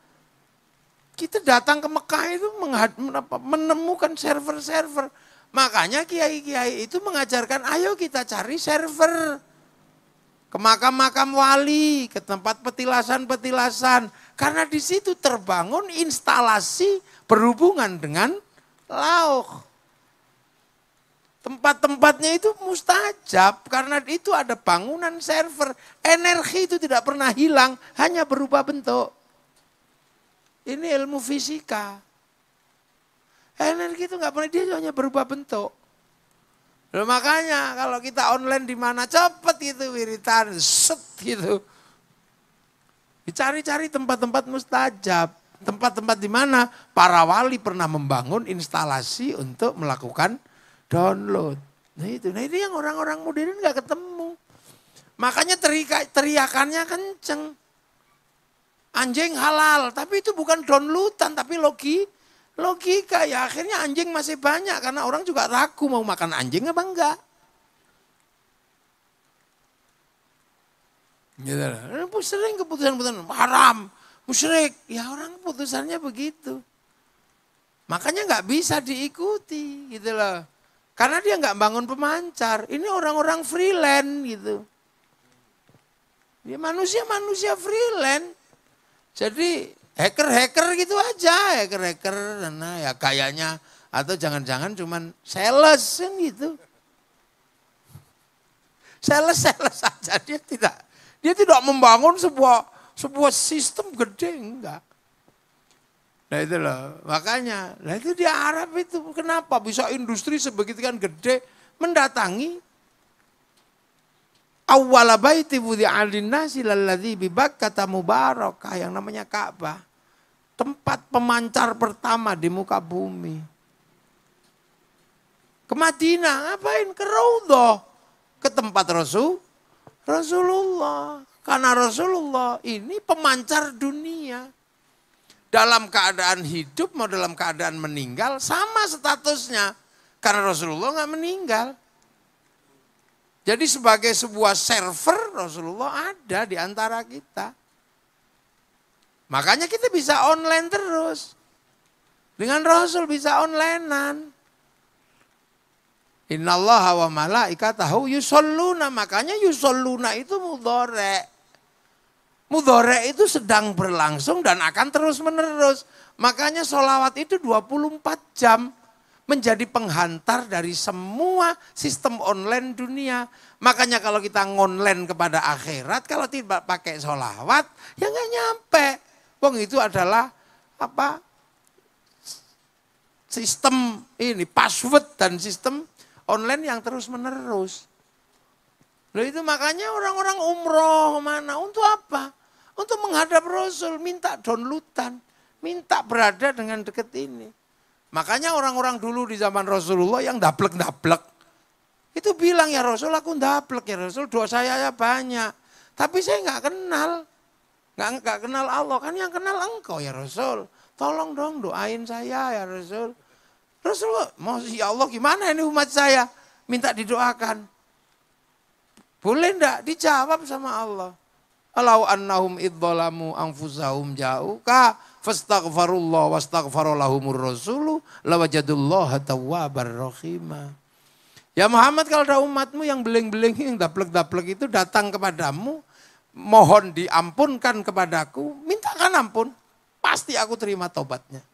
kita datang ke Mekah itu menemukan server-server. Makanya kiai-kiai itu mengajarkan ayo kita cari server ke makam-makam wali, ke tempat petilasan-petilasan. Karena di situ terbangun instalasi berhubungan dengan lauk. Tempat-tempatnya itu mustajab karena itu ada bangunan server. Energi itu tidak pernah hilang, hanya berubah bentuk. Ini ilmu fisika. Energi itu nggak pernah dia hanya berubah bentuk. Nah, makanya kalau kita online di mana cepet itu wiritan, set gitu. Dicari-cari tempat-tempat mustajab. Tempat-tempat di mana para wali pernah membangun instalasi untuk melakukan download. Nah itu, nah ini yang orang-orang modern nggak ketemu. Makanya terika, teriakannya kenceng. Anjing halal, tapi itu bukan downloadan, tapi logi, Logika ya akhirnya anjing masih banyak karena orang juga ragu mau makan anjing apa enggak. Gitu Sering keputusan-keputusan haram, musyrik. Ya orang keputusannya begitu. Makanya nggak bisa diikuti gitu loh. Karena dia nggak bangun pemancar. Ini orang-orang freelance gitu. Dia ya manusia-manusia freelance. Jadi hacker-hacker gitu aja, hacker-hacker, nah ya kayaknya atau jangan-jangan cuman sales kan gitu. Sales-sales aja dia tidak dia tidak membangun sebuah sebuah sistem gede enggak. Nah itu loh, makanya. Nah itu di Arab itu kenapa bisa industri sebegitu kan gede mendatangi awwala baiti alin nasi lalladhi bibak kata mubarakah yang namanya Ka'bah. Tempat pemancar pertama di muka bumi. Ke Madinah ngapain? Ke Raudhah. Ke tempat Rasul Rasulullah. Karena Rasulullah ini pemancar dunia. Dalam keadaan hidup mau dalam keadaan meninggal sama statusnya. Karena Rasulullah nggak meninggal. Jadi sebagai sebuah server Rasulullah ada di antara kita. Makanya kita bisa online terus. Dengan Rasul bisa onlinean. Innallah wa tahu yusalluna. Makanya yusalluna itu mudore. Mudore itu sedang berlangsung dan akan terus menerus. Makanya solawat itu 24 jam menjadi penghantar dari semua sistem online dunia. Makanya kalau kita ngonline kepada akhirat, kalau tidak pakai sholawat ya nggak nyampe. Wong itu adalah apa sistem ini password dan sistem online yang terus menerus. Loh itu makanya orang-orang umroh mana untuk apa? Untuk menghadap Rasul, minta downloadan, minta berada dengan dekat ini. Makanya orang-orang dulu di zaman Rasulullah yang daplek-daplek, itu bilang ya Rasul aku daplek ya Rasul dosa saya ya banyak. Tapi saya nggak kenal. Nggak, kenal Allah. Kan yang kenal engkau ya Rasul. Tolong dong doain saya ya Rasul. Rasul mau ya Allah gimana ini umat saya. Minta didoakan. Boleh enggak? Dijawab sama Allah. Alau annahum idzalamu anfusahum jauka Fastaghfirullah wastaghfarolahumur rasulu lawajadullah tawwabar rahima. Ya Muhammad kalau ada umatmu yang beling-beling, yang daplek-daplek itu datang kepadamu, mohon diampunkan kepadaku, mintakan ampun, pasti aku terima tobatnya.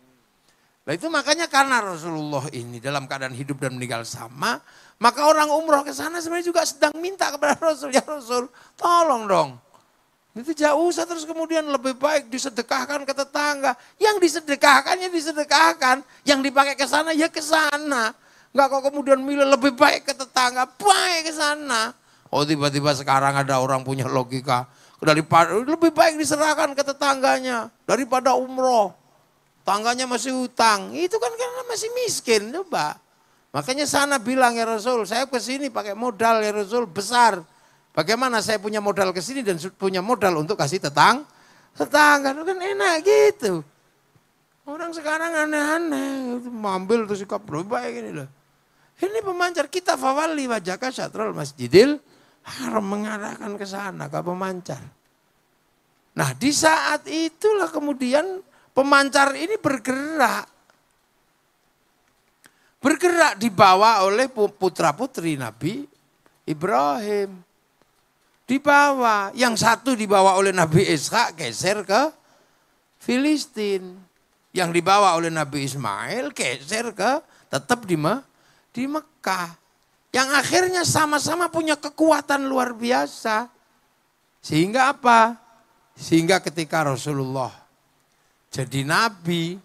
Nah itu makanya karena Rasulullah ini dalam keadaan hidup dan meninggal sama, maka orang umroh ke sana sebenarnya juga sedang minta kepada Rasul, ya Rasul tolong dong itu jauh, usah terus kemudian lebih baik disedekahkan ke tetangga. Yang disedekahkannya disedekahkan, yang dipakai ke sana ya ke sana. Enggak kok kemudian milih lebih baik ke tetangga, baik ke sana. Oh tiba-tiba sekarang ada orang punya logika. Daripada, lebih baik diserahkan ke tetangganya daripada umroh. Tangganya masih utang, Itu kan karena masih miskin, coba. Makanya sana bilang ya Rasul, saya ke sini pakai modal ya Rasul besar Bagaimana saya punya modal ke sini dan punya modal untuk kasih tetang tetangga kan enak gitu. Orang sekarang aneh-aneh, mambil terus sikap berubah gini loh. Ini pemancar kita fawali wajaka syatrul masjidil haram mengarahkan ke sana ke pemancar. Nah di saat itulah kemudian pemancar ini bergerak. Bergerak dibawa oleh putra putri Nabi Ibrahim. Dibawa. Yang satu dibawa oleh Nabi Ishak geser ke Filistin. Yang dibawa oleh Nabi Ismail geser ke tetap di, Me di Mekah. Yang akhirnya sama-sama punya kekuatan luar biasa. Sehingga apa? Sehingga ketika Rasulullah jadi nabi,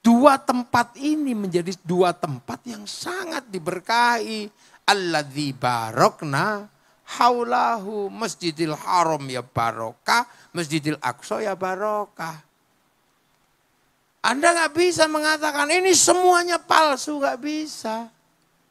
Dua tempat ini menjadi dua tempat yang sangat diberkahi. Allah di barokna haulahu masjidil haram ya barokah, masjidil aqsa ya barokah. Anda nggak bisa mengatakan ini semuanya palsu, nggak bisa.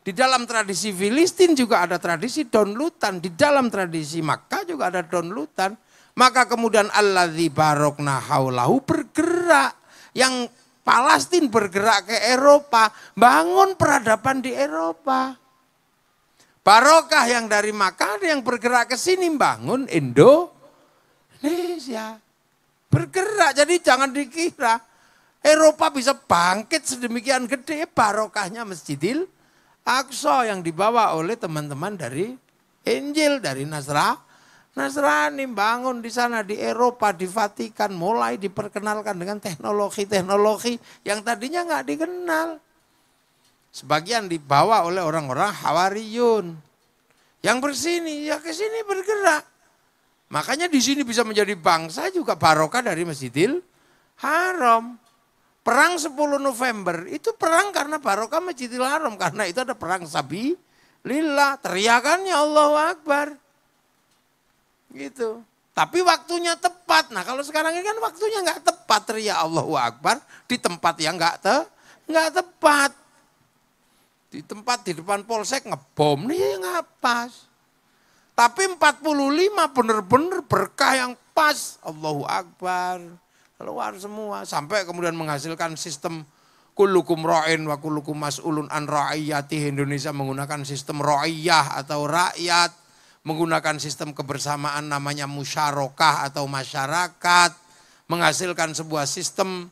Di dalam tradisi Filistin juga ada tradisi donlutan, di dalam tradisi Makkah juga ada donlutan. Maka kemudian Allah di barokna haulahu bergerak. Yang Palestina bergerak ke Eropa, bangun peradaban di Eropa. Barokah yang dari Makkah yang bergerak ke sini bangun Indonesia. Bergerak, jadi jangan dikira Eropa bisa bangkit sedemikian gede barokahnya Masjidil Aqsa yang dibawa oleh teman-teman dari Injil dari Nasra Nasrani bangun di sana di Eropa di Vatikan mulai diperkenalkan dengan teknologi-teknologi yang tadinya nggak dikenal. Sebagian dibawa oleh orang-orang Hawariyun. Yang bersini, ya ke sini bergerak. Makanya di sini bisa menjadi bangsa juga barokah dari Masjidil Haram. Perang 10 November itu perang karena barokah Masjidil Haram. Karena itu ada perang Sabi Lillah. Teriakannya Allah Akbar. Gitu. Tapi waktunya tepat. Nah kalau sekarang ini kan waktunya nggak tepat. Teriak Allah Akbar di tempat yang nggak te, nggak tepat. Di tempat di depan polsek ngebom, nih ngapas. Tapi 45 benar-benar berkah yang pas. Allahu Akbar. Keluar semua. Sampai kemudian menghasilkan sistem kulukum ro'in wa kulukum mas'ulun an ra'iyati. Indonesia menggunakan sistem ro'iyah atau rakyat. Menggunakan sistem kebersamaan namanya musyarakah atau masyarakat. Menghasilkan sebuah sistem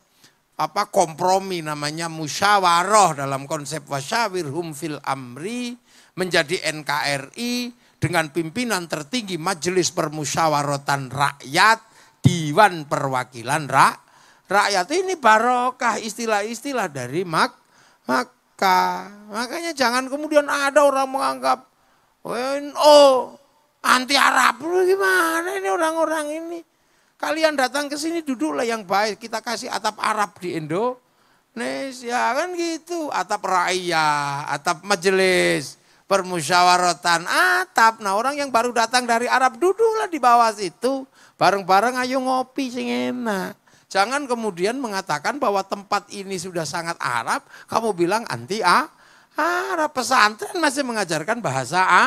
apa kompromi namanya musyawarah dalam konsep wasyawir humfil amri menjadi NKRI dengan pimpinan tertinggi Majelis Permusyawaratan Rakyat Dewan Perwakilan Rakyat rakyat ini barokah istilah-istilah dari mak maka makanya jangan kemudian ada orang menganggap oh anti Arab gimana ini orang-orang ini Kalian datang ke sini duduklah yang baik. Kita kasih atap Arab di Indonesia. Kan gitu. Atap raya, atap majelis, permusyawaratan, atap. Nah orang yang baru datang dari Arab duduklah di bawah situ. Bareng-bareng ayo ngopi sing enak. Jangan kemudian mengatakan bahwa tempat ini sudah sangat Arab. Kamu bilang anti A. Arab pesantren masih mengajarkan bahasa A.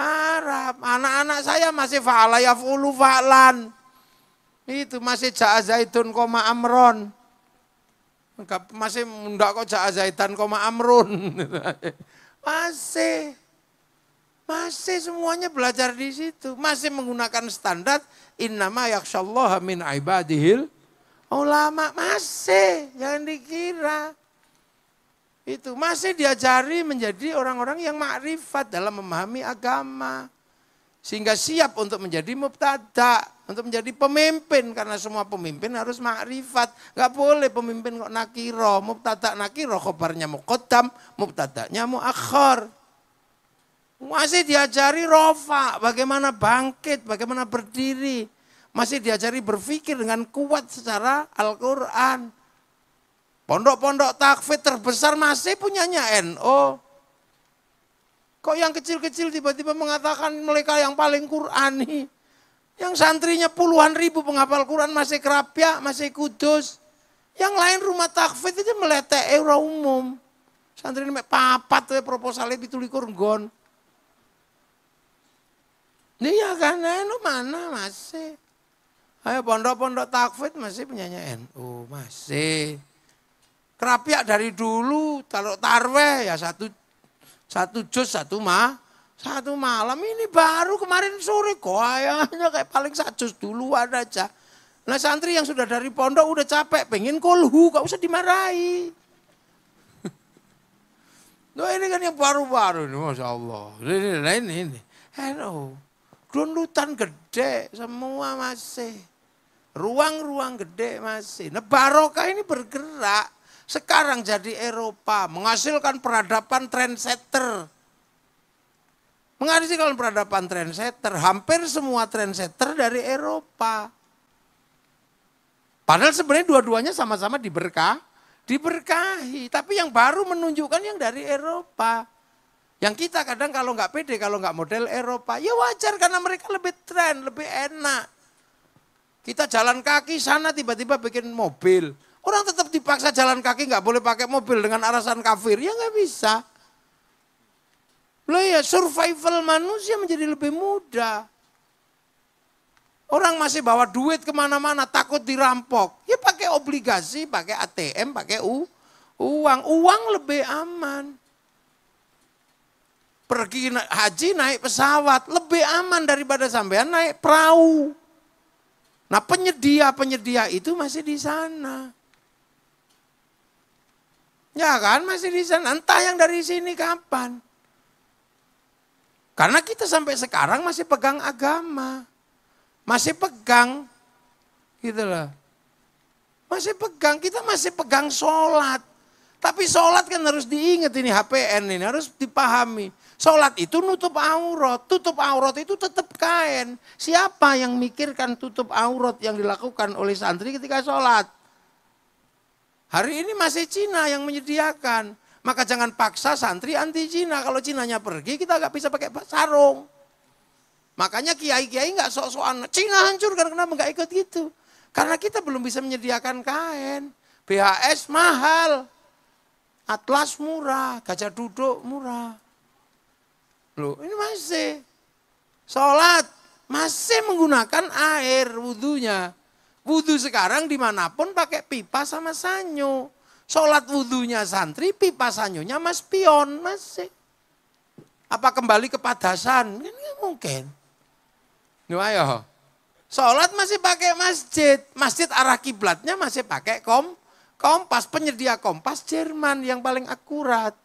Arab. Anak-anak saya masih fa'ala ya fa'lan. Itu masih ja'a zaitun koma amron. Masih enggak kok ja'a zaitan koma amrun. <laughs> Masih. Masih semuanya belajar di situ. Masih menggunakan standar innama yaksallah min ibadihil ulama. Masih, jangan dikira. Itu masih diajari menjadi orang-orang yang makrifat dalam memahami agama. Sehingga siap untuk menjadi mubtada' untuk menjadi pemimpin karena semua pemimpin harus makrifat. nggak boleh pemimpin kok nakiro, mubtada nakiro, khobarnya muqaddam, mubtadanya akhor. Masih diajari rofa, bagaimana bangkit, bagaimana berdiri. Masih diajari berpikir dengan kuat secara Al-Quran. Pondok-pondok takfit terbesar masih punyanya NO. Kok yang kecil-kecil tiba-tiba mengatakan mereka yang paling Qurani. Yang santrinya puluhan ribu penghafal Quran masih kerapia, masih kudus. Yang lain rumah takfid itu meletek era umum. Santri ini papat tuh itu tulikur gon. ya kan, lu anu mana masih. Ayo pondok-pondok takfid masih penyanyi NU, masih. Kerapiak dari dulu, kalau tarweh ya satu satu juz satu mah satu malam ini baru kemarin sore kayaknya kayak paling satu duluan aja. Nah santri yang sudah dari pondok udah capek, pengen kolhu, gak usah dimarahi. Nah <laughs> ini kan yang baru-baru ini, Masya Allah. Ini, ini, ini. Hello, gelundutan gede semua masih. Ruang-ruang gede masih. Nah barokah ini bergerak. Sekarang jadi Eropa, menghasilkan peradaban trendsetter Mengarisi kalau peradaban trendsetter. Hampir semua trendsetter dari Eropa. Padahal sebenarnya dua-duanya sama-sama diberkah, diberkahi. Tapi yang baru menunjukkan yang dari Eropa. Yang kita kadang kalau nggak pede, kalau nggak model Eropa, ya wajar karena mereka lebih tren, lebih enak. Kita jalan kaki sana tiba-tiba bikin mobil. Orang tetap dipaksa jalan kaki nggak boleh pakai mobil dengan alasan kafir, ya nggak bisa. Loh ya survival manusia menjadi lebih mudah. Orang masih bawa duit kemana-mana takut dirampok. Ya pakai obligasi, pakai ATM, pakai u, uang. Uang lebih aman. Pergi haji naik pesawat lebih aman daripada sampean naik perahu. Nah penyedia-penyedia itu masih di sana. Ya kan masih di sana. Entah yang dari sini kapan. Karena kita sampai sekarang masih pegang agama. Masih pegang gitu loh. Masih pegang, kita masih pegang sholat. Tapi sholat kan harus diingat ini HPN ini, harus dipahami. Sholat itu nutup aurat, tutup aurat itu tetap kain. Siapa yang mikirkan tutup aurat yang dilakukan oleh santri ketika sholat? Hari ini masih Cina yang menyediakan. Maka jangan paksa santri anti Cina. Kalau Cinanya pergi kita nggak bisa pakai sarung. Makanya kiai-kiai nggak sok-sokan. Cina hancur karena kenapa nggak ikut gitu? Karena kita belum bisa menyediakan kain. BHS mahal. Atlas murah, gajah duduk murah. Loh, ini masih. Sholat masih menggunakan air wudhunya. Wudhu sekarang dimanapun pakai pipa sama sanyo. Sholat wudhunya santri, pipa sanyunya mas pion mas Apa kembali ke padasan? Kan mungkin. Nuh ayo. Sholat masih pakai masjid. Masjid arah kiblatnya masih pakai kom kompas. Penyedia kompas Jerman yang paling akurat.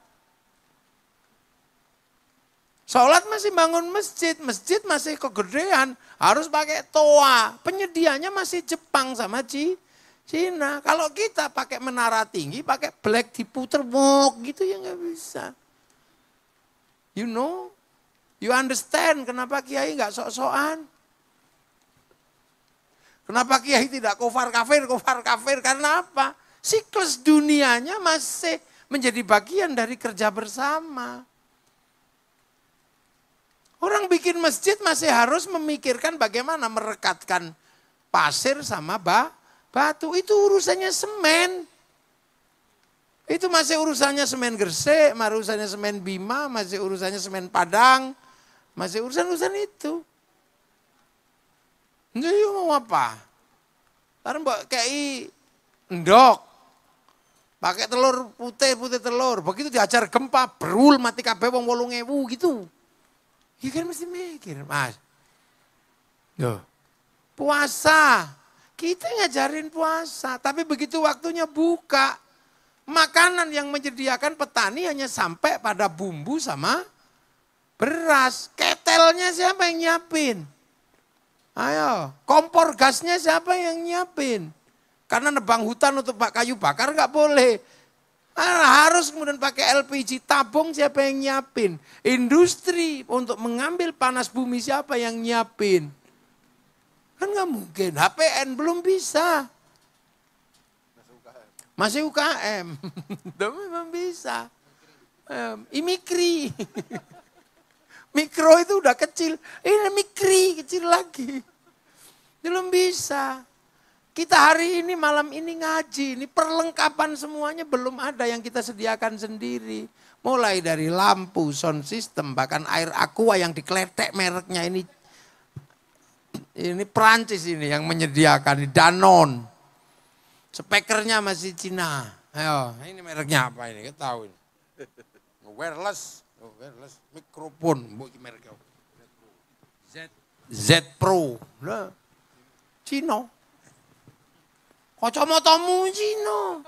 Sholat masih bangun masjid. Masjid masih kegedean. Harus pakai toa. Penyedianya masih Jepang sama Cina. Cina. Kalau kita pakai menara tinggi, pakai black diputer, mok gitu ya nggak bisa. You know, you understand kenapa kiai nggak sok-sokan. Kenapa kiai tidak kofar kafir, kofar kafir, karena apa? Siklus dunianya masih menjadi bagian dari kerja bersama. Orang bikin masjid masih harus memikirkan bagaimana merekatkan pasir sama bah Batu itu urusannya semen. Itu masih urusannya semen Gresik, masih urusannya semen Bima, masih urusannya semen Padang, masih urusan-urusan itu. Jadi mau apa? Karena mbak kei endok, pakai telur putih, putih telur. Begitu diajar gempa, berul mati kabeh wong wolong ewu gitu. Ya kan mesti mikir, mas. Duh. Puasa, kita ngajarin puasa, tapi begitu waktunya buka, makanan yang menyediakan petani hanya sampai pada bumbu sama beras. Ketelnya siapa yang nyiapin? Ayo, kompor gasnya siapa yang nyiapin? Karena nebang hutan untuk pak kayu bakar nggak boleh. Nah, harus kemudian pakai LPG tabung siapa yang nyiapin? Industri untuk mengambil panas bumi siapa yang nyiapin? Kan nggak mungkin, HPN belum bisa. Masih UKM, tapi memang bisa. Um, imikri. <laughs> Mikro itu udah kecil, ini mikri kecil lagi. Belum bisa. Kita hari ini malam ini ngaji, ini perlengkapan semuanya belum ada yang kita sediakan sendiri. Mulai dari lampu, sound system, bahkan air aqua yang dikletek mereknya ini ini Perancis ini yang menyediakan di Danon. Spekernya masih Cina. Ayo, ini mereknya apa ini? Kita tahu ini. Wireless, oh, wireless mikrofon, bukti mereknya. Z Z Pro. Lah. Cina. motomu Cina.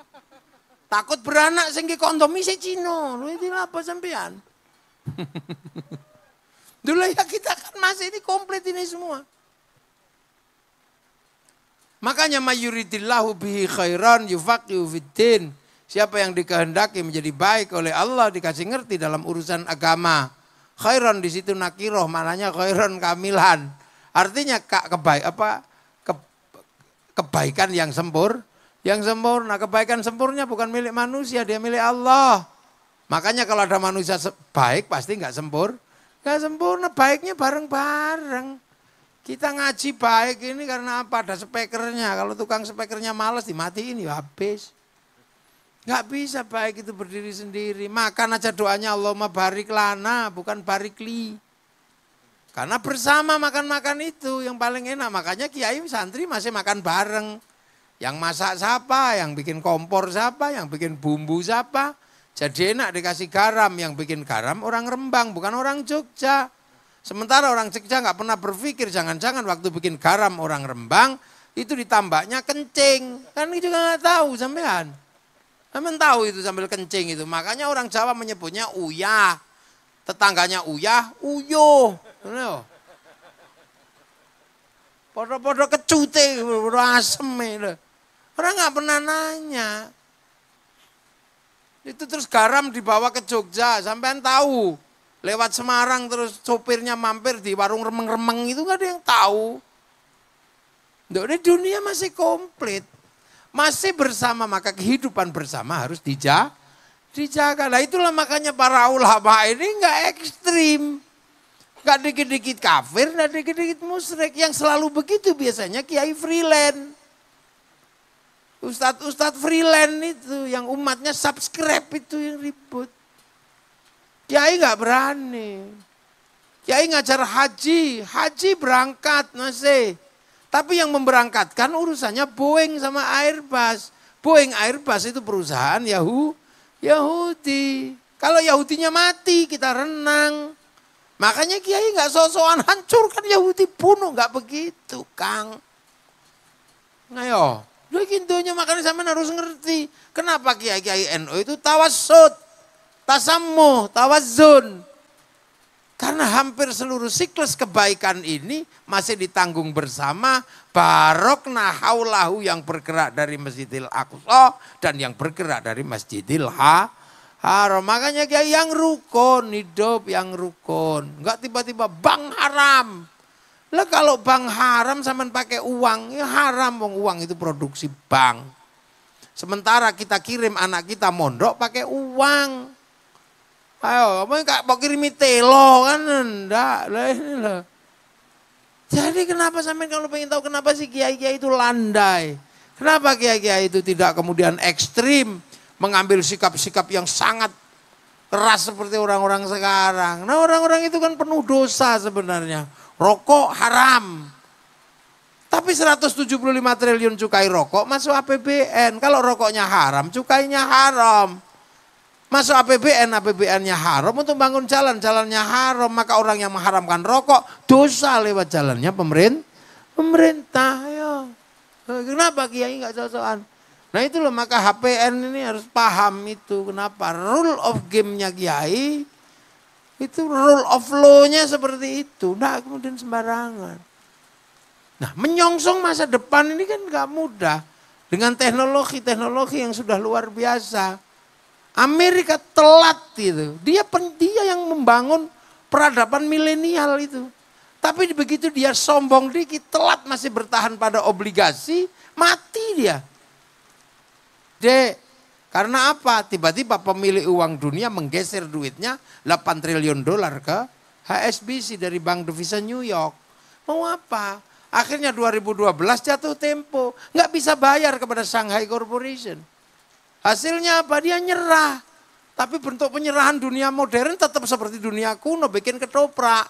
Takut beranak sing ki kondomi sing Cina. Lu iki apa sampean? Dulu <laughs> ya kita kan masih ini komplit ini semua. Makanya mayuridillahu bihi khairan yufaqihu fiddin. Siapa yang dikehendaki menjadi baik oleh Allah dikasih ngerti dalam urusan agama. Khairan di situ nakiroh, mananya khairan kamilan. Artinya kak kebaik apa ke, kebaikan yang sempur, yang sempurna. Kebaikan sempurna bukan milik manusia, dia milik Allah. Makanya kalau ada manusia baik pasti nggak sempur, nggak sempurna. Baiknya bareng-bareng. Kita ngaji baik ini karena apa? Ada spekernya. Kalau tukang spekernya males dimatiin ya habis. Gak bisa baik itu berdiri sendiri. Makan aja doanya Allahumma barik lana, bukan barik li. Karena bersama makan-makan itu yang paling enak. Makanya kiai santri masih makan bareng. Yang masak siapa, yang bikin kompor siapa, yang bikin bumbu siapa. Jadi enak dikasih garam, yang bikin garam orang Rembang, bukan orang Jogja. Sementara orang Jogja nggak pernah berpikir jangan-jangan waktu bikin garam orang Rembang itu ditambahnya kencing. Kan juga nggak tahu sampean. Sampean tahu itu sambil kencing itu. Makanya orang Jawa menyebutnya uyah. Tetangganya uyah, uyuh. Podo-podo kecute, podo asem. Orang nggak pernah nanya. Itu terus garam dibawa ke Jogja, sampean tahu lewat Semarang terus sopirnya mampir di warung remeng-remeng itu nggak ada yang tahu. Jadi dunia masih komplit. Masih bersama, maka kehidupan bersama harus dijaga. dijaga. Nah itulah makanya para ulama ini nggak ekstrim. Gak dikit-dikit kafir, gak dikit-dikit musrik. Yang selalu begitu biasanya kiai freelance. Ustadz-ustadz freelance itu yang umatnya subscribe itu yang ribut. Kiai nggak berani. Kiai ngajar haji, haji berangkat masih. Tapi yang memberangkatkan urusannya Boeing sama Airbus. Boeing Airbus itu perusahaan Yahu, Yahudi. Kalau Yahudinya mati kita renang. Makanya Kiai nggak sosokan hancurkan Yahudi bunuh nggak begitu Kang. Ayo, lu gitu makanya sama harus ngerti. Kenapa Kiai Kiai NU NO itu tawasut tasamuh, tawazun. Karena hampir seluruh siklus kebaikan ini masih ditanggung bersama barokna haulahu yang bergerak dari Masjidil Aqsa dan yang bergerak dari Masjidil ha Haram. Makanya kayak yang rukun hidup yang rukun. Enggak tiba-tiba bang haram. Lah kalau bang haram sama pakai uang, ya haram wong uang itu produksi bank. Sementara kita kirim anak kita mondok pakai uang. Ayo, kamu kak mau kirimi telo kan enggak lah ini lah Jadi kenapa sampai kalau pengen tahu kenapa sih kiai-kiai itu landai? Kenapa kiai-kiai itu tidak kemudian ekstrim mengambil sikap-sikap yang sangat keras seperti orang-orang sekarang? Nah orang-orang itu kan penuh dosa sebenarnya. Rokok haram, tapi 175 triliun cukai rokok masuk APBN. Kalau rokoknya haram, cukainya haram. Masuk APBN, APBN-nya haram untuk bangun jalan, jalannya haram. Maka orang yang mengharamkan rokok, dosa lewat jalannya pemerintah. Pemerintah, ya. Kenapa Kiai nggak cocokan? Nah itu loh maka HPN ini harus paham itu. Kenapa? Rule of game-nya Kiai, itu rule of law-nya seperti itu. Nah kemudian sembarangan. Nah menyongsong masa depan ini kan nggak mudah. Dengan teknologi-teknologi yang sudah luar biasa. Amerika telat itu. Dia dia yang membangun peradaban milenial itu. Tapi begitu dia sombong dikit, telat masih bertahan pada obligasi, mati dia. Dek, karena apa? Tiba-tiba pemilik uang dunia menggeser duitnya 8 triliun dolar ke HSBC dari Bank Devisa New York. Mau apa? Akhirnya 2012 jatuh tempo. Nggak bisa bayar kepada Shanghai Corporation. Hasilnya apa? Dia nyerah. Tapi bentuk penyerahan dunia modern tetap seperti dunia kuno, bikin ketoprak.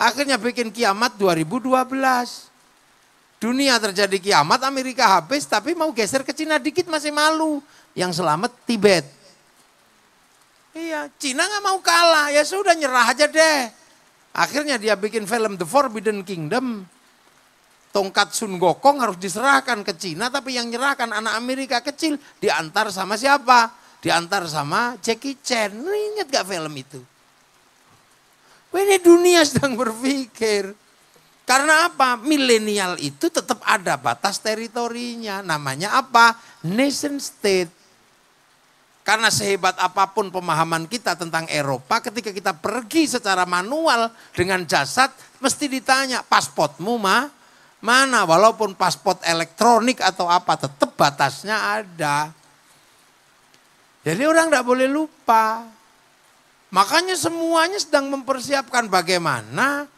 Akhirnya bikin kiamat 2012. Dunia terjadi kiamat, Amerika habis, tapi mau geser ke Cina dikit masih malu. Yang selamat Tibet. Iya, Cina nggak mau kalah, ya sudah nyerah aja deh. Akhirnya dia bikin film The Forbidden Kingdom tongkat Sun Gokong harus diserahkan ke Cina, tapi yang nyerahkan anak Amerika kecil diantar sama siapa? Diantar sama Jackie Chan. Lu ingat gak film itu? Ini dunia <laughs> sedang berpikir. Karena apa? Milenial itu tetap ada batas teritorinya. Namanya apa? Nation state. Karena sehebat apapun pemahaman kita tentang Eropa, ketika kita pergi secara manual dengan jasad, mesti ditanya, paspotmu mah Mana walaupun paspor elektronik atau apa tetap batasnya ada. Jadi orang tidak boleh lupa. Makanya semuanya sedang mempersiapkan bagaimana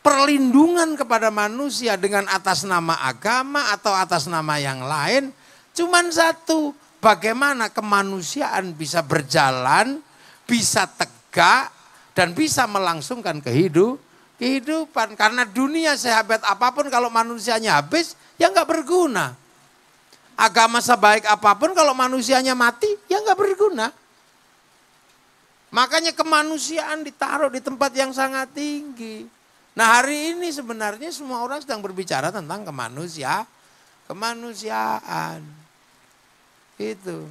perlindungan kepada manusia dengan atas nama agama atau atas nama yang lain. Cuman satu, bagaimana kemanusiaan bisa berjalan, bisa tegak, dan bisa melangsungkan kehidupan kehidupan. Karena dunia sehebat apapun kalau manusianya habis ya nggak berguna. Agama sebaik apapun kalau manusianya mati ya nggak berguna. Makanya kemanusiaan ditaruh di tempat yang sangat tinggi. Nah hari ini sebenarnya semua orang sedang berbicara tentang kemanusia, kemanusiaan. Itu.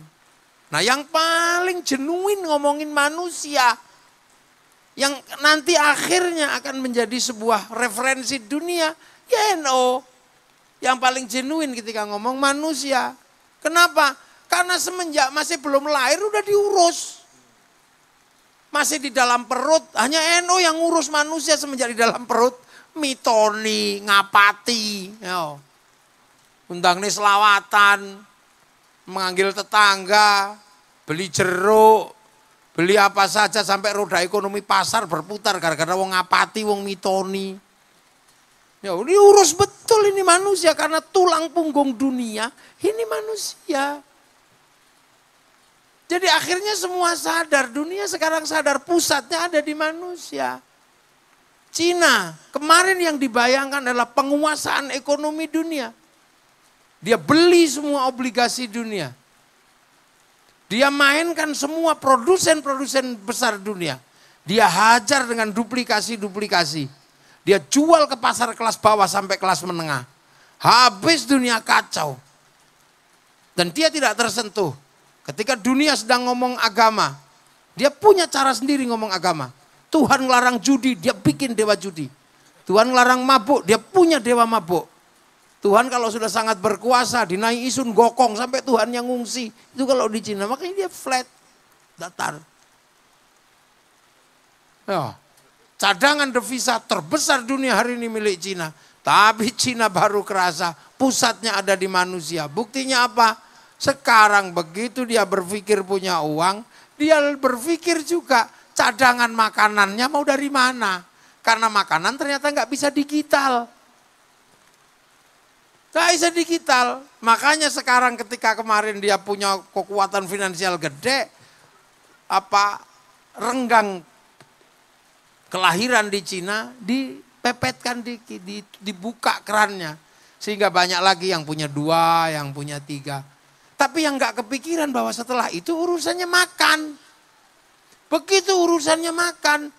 Nah yang paling jenuin ngomongin manusia yang nanti akhirnya akan menjadi sebuah referensi dunia, ya NO. Yang paling jenuin ketika ngomong manusia. Kenapa? Karena semenjak masih belum lahir udah diurus. Masih di dalam perut, hanya NO yang ngurus manusia semenjak di dalam perut. Mitoni, ngapati, ya. undang nih selawatan, menganggil tetangga, beli jeruk, Beli apa saja sampai roda ekonomi pasar berputar gara-gara wong apati, wong mitoni. Ya, urus betul ini manusia karena tulang punggung dunia ini manusia. Jadi akhirnya semua sadar, dunia sekarang sadar pusatnya ada di manusia. Cina kemarin yang dibayangkan adalah penguasaan ekonomi dunia. Dia beli semua obligasi dunia. Dia mainkan semua produsen-produsen besar dunia. Dia hajar dengan duplikasi-duplikasi. Dia jual ke pasar kelas bawah sampai kelas menengah. Habis dunia kacau. Dan dia tidak tersentuh. Ketika dunia sedang ngomong agama, dia punya cara sendiri ngomong agama. Tuhan larang judi, dia bikin dewa judi. Tuhan larang mabuk, dia punya dewa mabuk. Tuhan kalau sudah sangat berkuasa, dinai isun gokong sampai Tuhan yang ngungsi. Itu kalau di Cina, makanya dia flat, datar. Ya, cadangan devisa terbesar dunia hari ini milik Cina. Tapi Cina baru kerasa pusatnya ada di manusia. Buktinya apa? Sekarang begitu dia berpikir punya uang, dia berpikir juga cadangan makanannya mau dari mana. Karena makanan ternyata nggak bisa digital Gak bisa digital. Makanya sekarang ketika kemarin dia punya kekuatan finansial gede, apa renggang kelahiran di Cina dipepetkan di, di dibuka kerannya sehingga banyak lagi yang punya dua, yang punya tiga. Tapi yang nggak kepikiran bahwa setelah itu urusannya makan. Begitu urusannya makan,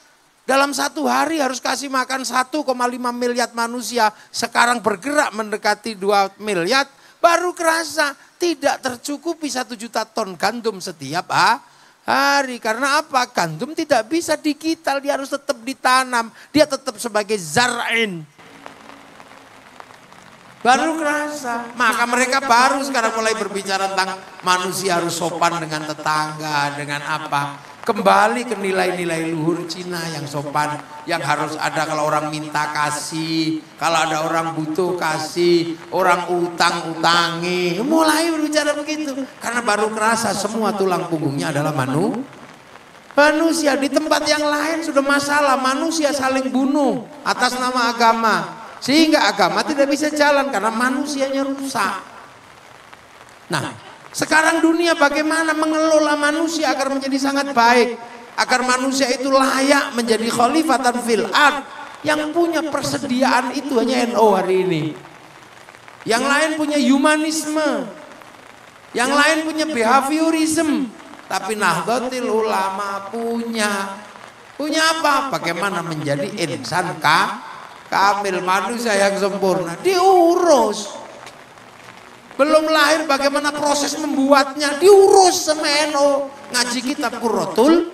dalam satu hari harus kasih makan 1,5 miliar manusia. Sekarang bergerak mendekati 2 miliar. Baru kerasa tidak tercukupi satu juta ton gandum setiap hari. Karena apa? Gandum tidak bisa digital. Dia harus tetap ditanam. Dia tetap sebagai zarain. Baru kerasa. Maka nah, mereka baru sekarang mulai berbicara tentang manusia harus sopan dengan tetangga, dengan apa kembali ke nilai-nilai luhur Cina yang sopan yang harus ada kalau orang minta kasih kalau ada orang butuh kasih orang utang utangi mulai berbicara begitu karena baru kerasa semua tulang punggungnya adalah manu manusia di tempat yang lain sudah masalah manusia saling bunuh atas nama agama sehingga agama tidak bisa jalan karena manusianya rusak nah sekarang dunia bagaimana mengelola manusia agar menjadi sangat baik. Agar manusia itu layak menjadi khalifatan fil ard. Yang punya persediaan itu hanya NO hari ini. Yang lain punya humanisme. Yang lain punya behaviorism. Tapi Nahdlatul Ulama punya. Punya apa? Bagaimana menjadi insan Kamil manusia yang sempurna. Diurus. Belum lahir bagaimana proses membuatnya. Diurus semeno. Ngaji kitab kurotul.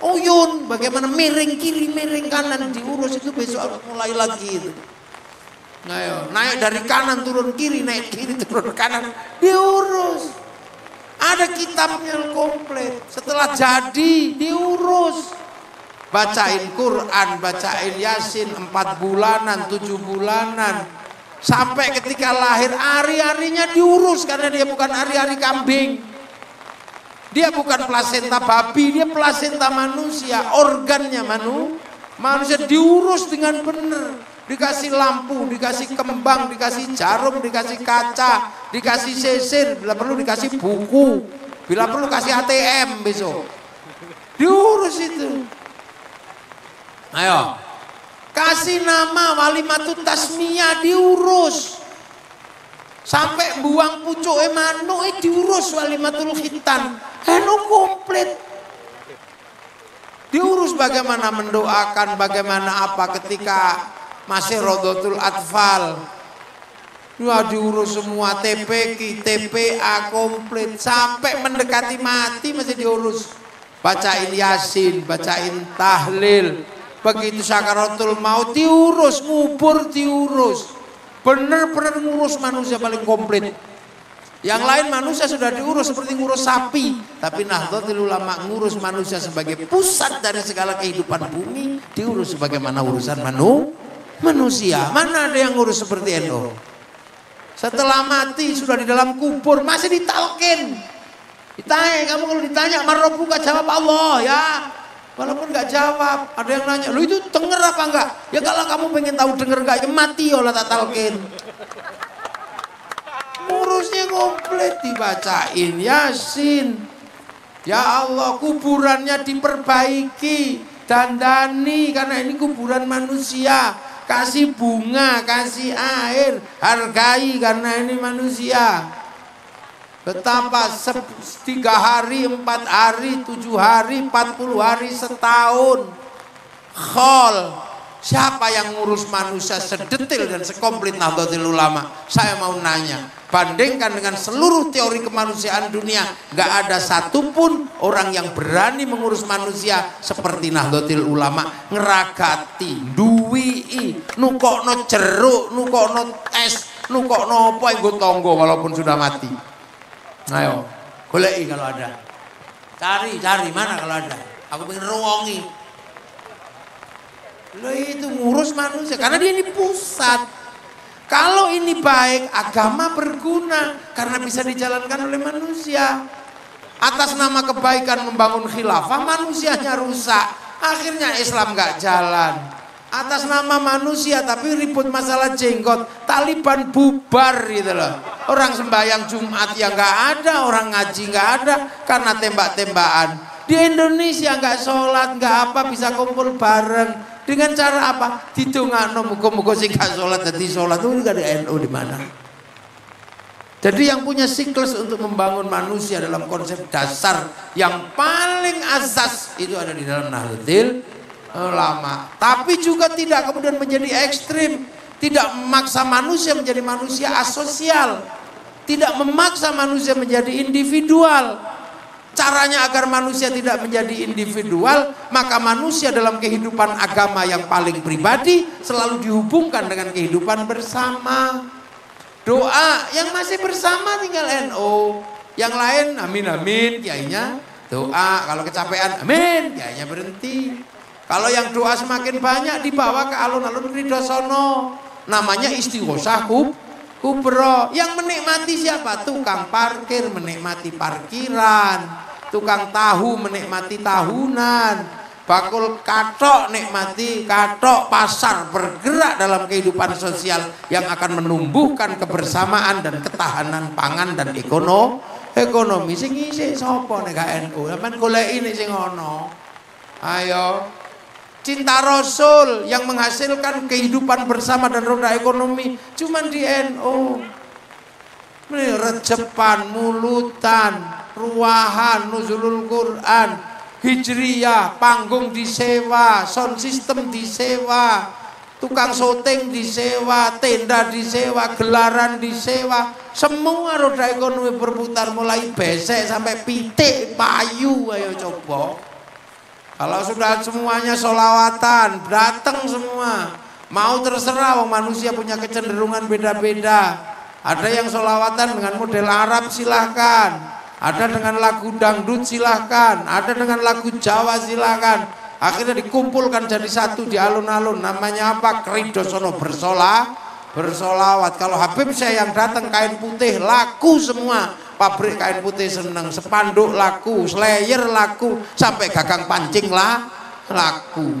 Uyun. Bagaimana miring kiri, miring kanan. Diurus itu besok harus mulai lagi. Itu. Nah, naik dari kanan turun kiri, naik kiri <laughs> turun kanan. Diurus. Ada kitabnya komplit. Setelah jadi diurus. Bacain Quran, bacain Yasin empat bulanan, tujuh bulanan. Sampai ketika lahir ari-arinya diurus karena dia bukan ari-ari kambing. Dia bukan plasenta babi, dia plasenta manusia, organnya manu. Manusia diurus dengan benar. Dikasih lampu, dikasih kembang, dikasih jarum, dikasih kaca, dikasih sesir bila perlu dikasih buku, bila perlu kasih ATM besok. Diurus itu. Ayo, Kasih nama matu tasmiyah diurus. Sampai buang pucuk emano eh, diurus walimatul hitan Eno anu komplit. Diurus bagaimana mendoakan, bagaimana apa ketika masih rodotul atfal. Wah diurus semua TPK, TPA komplit sampai mendekati mati masih diurus. Bacain Yasin, bacain tahlil, begitu sakaratul maut diurus ngubur diurus benar-benar ngurus manusia paling komplit yang lain manusia sudah diurus seperti ngurus sapi. Tapi Nahdlatul Ulama ngurus manusia sebagai pusat dari segala kehidupan bumi. Diurus sebagaimana urusan manu, manusia. Mana ada yang ngurus seperti itu? Setelah mati sudah di dalam kubur masih ditalkin. Ditanya kamu kalau ditanya buka jawab Allah ya. Walaupun nggak jawab, ada yang nanya, lu itu denger apa enggak? Ya kalau kamu pengen tahu denger enggak, ya mati ya tak Murusnya komplit dibacain Yasin. Ya Allah, kuburannya diperbaiki. Dandani, karena ini kuburan manusia. Kasih bunga, kasih air, hargai karena ini manusia. Betapa tiga hari, empat hari, tujuh hari, empat puluh hari, setahun. Khol. Siapa yang ngurus manusia sedetil dan sekomplit Nahdlatul Ulama? Saya mau nanya. Bandingkan dengan seluruh teori kemanusiaan dunia. Gak ada satupun orang yang berani mengurus manusia seperti Nahdlatul Ulama. Ngeragati, duwi, nukokno jeruk, nukokno es, nukokno apa yang gue tonggo walaupun sudah mati. Ayo, golek kalau ada. Cari, cari mana kalau ada. Aku pengen ruangi. Lo itu ngurus manusia karena dia ini pusat. Kalau ini baik, agama berguna karena bisa dijalankan oleh manusia. Atas nama kebaikan membangun khilafah, manusianya rusak. Akhirnya Islam gak jalan atas nama manusia tapi ribut masalah jenggot Taliban bubar gitu loh orang sembahyang Jumat ya nggak ada orang ngaji nggak ada karena tembak-tembakan di Indonesia nggak sholat nggak apa bisa kumpul bareng dengan cara apa no muga-muga sih nggak sholat jadi sholat itu nggak kan ada NU di mana jadi yang punya siklus untuk membangun manusia dalam konsep dasar yang paling asas itu ada di dalam Nahdlatul lama. Tapi juga tidak kemudian menjadi ekstrim. Tidak memaksa manusia menjadi manusia asosial. Tidak memaksa manusia menjadi individual. Caranya agar manusia tidak menjadi individual, maka manusia dalam kehidupan agama yang paling pribadi selalu dihubungkan dengan kehidupan bersama. Doa yang masih bersama tinggal NO. Yang lain amin amin kiainya doa kalau kecapean amin kiainya berhenti. Kalau yang doa semakin banyak dibawa ke alun-alun Ridosono. Namanya istighosah kub kubro. Yang menikmati siapa? Tukang parkir menikmati parkiran. Tukang tahu menikmati tahunan. Bakul katok nikmati katok pasar bergerak dalam kehidupan sosial yang akan menumbuhkan kebersamaan dan ketahanan pangan dan ekonomi ekonomi sing isih sapa nek NU sampean goleki nek sing ono. ayo cinta Rasul yang menghasilkan kehidupan bersama dan roda ekonomi cuman di NO rejepan, mulutan, ruahan, nuzulul Quran, hijriyah, panggung disewa, sound system disewa, tukang syuting disewa, tenda disewa, gelaran disewa, semua roda ekonomi berputar mulai besek sampai pitik, payu, ayo coba. Kalau sudah semuanya solawatan, datang semua. Mau terserah, wong manusia punya kecenderungan beda-beda. Ada yang solawatan dengan model Arab silahkan. Ada dengan lagu dangdut silahkan. Ada dengan lagu Jawa silahkan. Akhirnya dikumpulkan jadi satu di alun-alun. Namanya apa? Sono bersola, bersolawat. Kalau Habib saya yang datang kain putih laku semua pabrik kain putih seneng sepanduk laku slayer laku sampai gagang pancing lah laku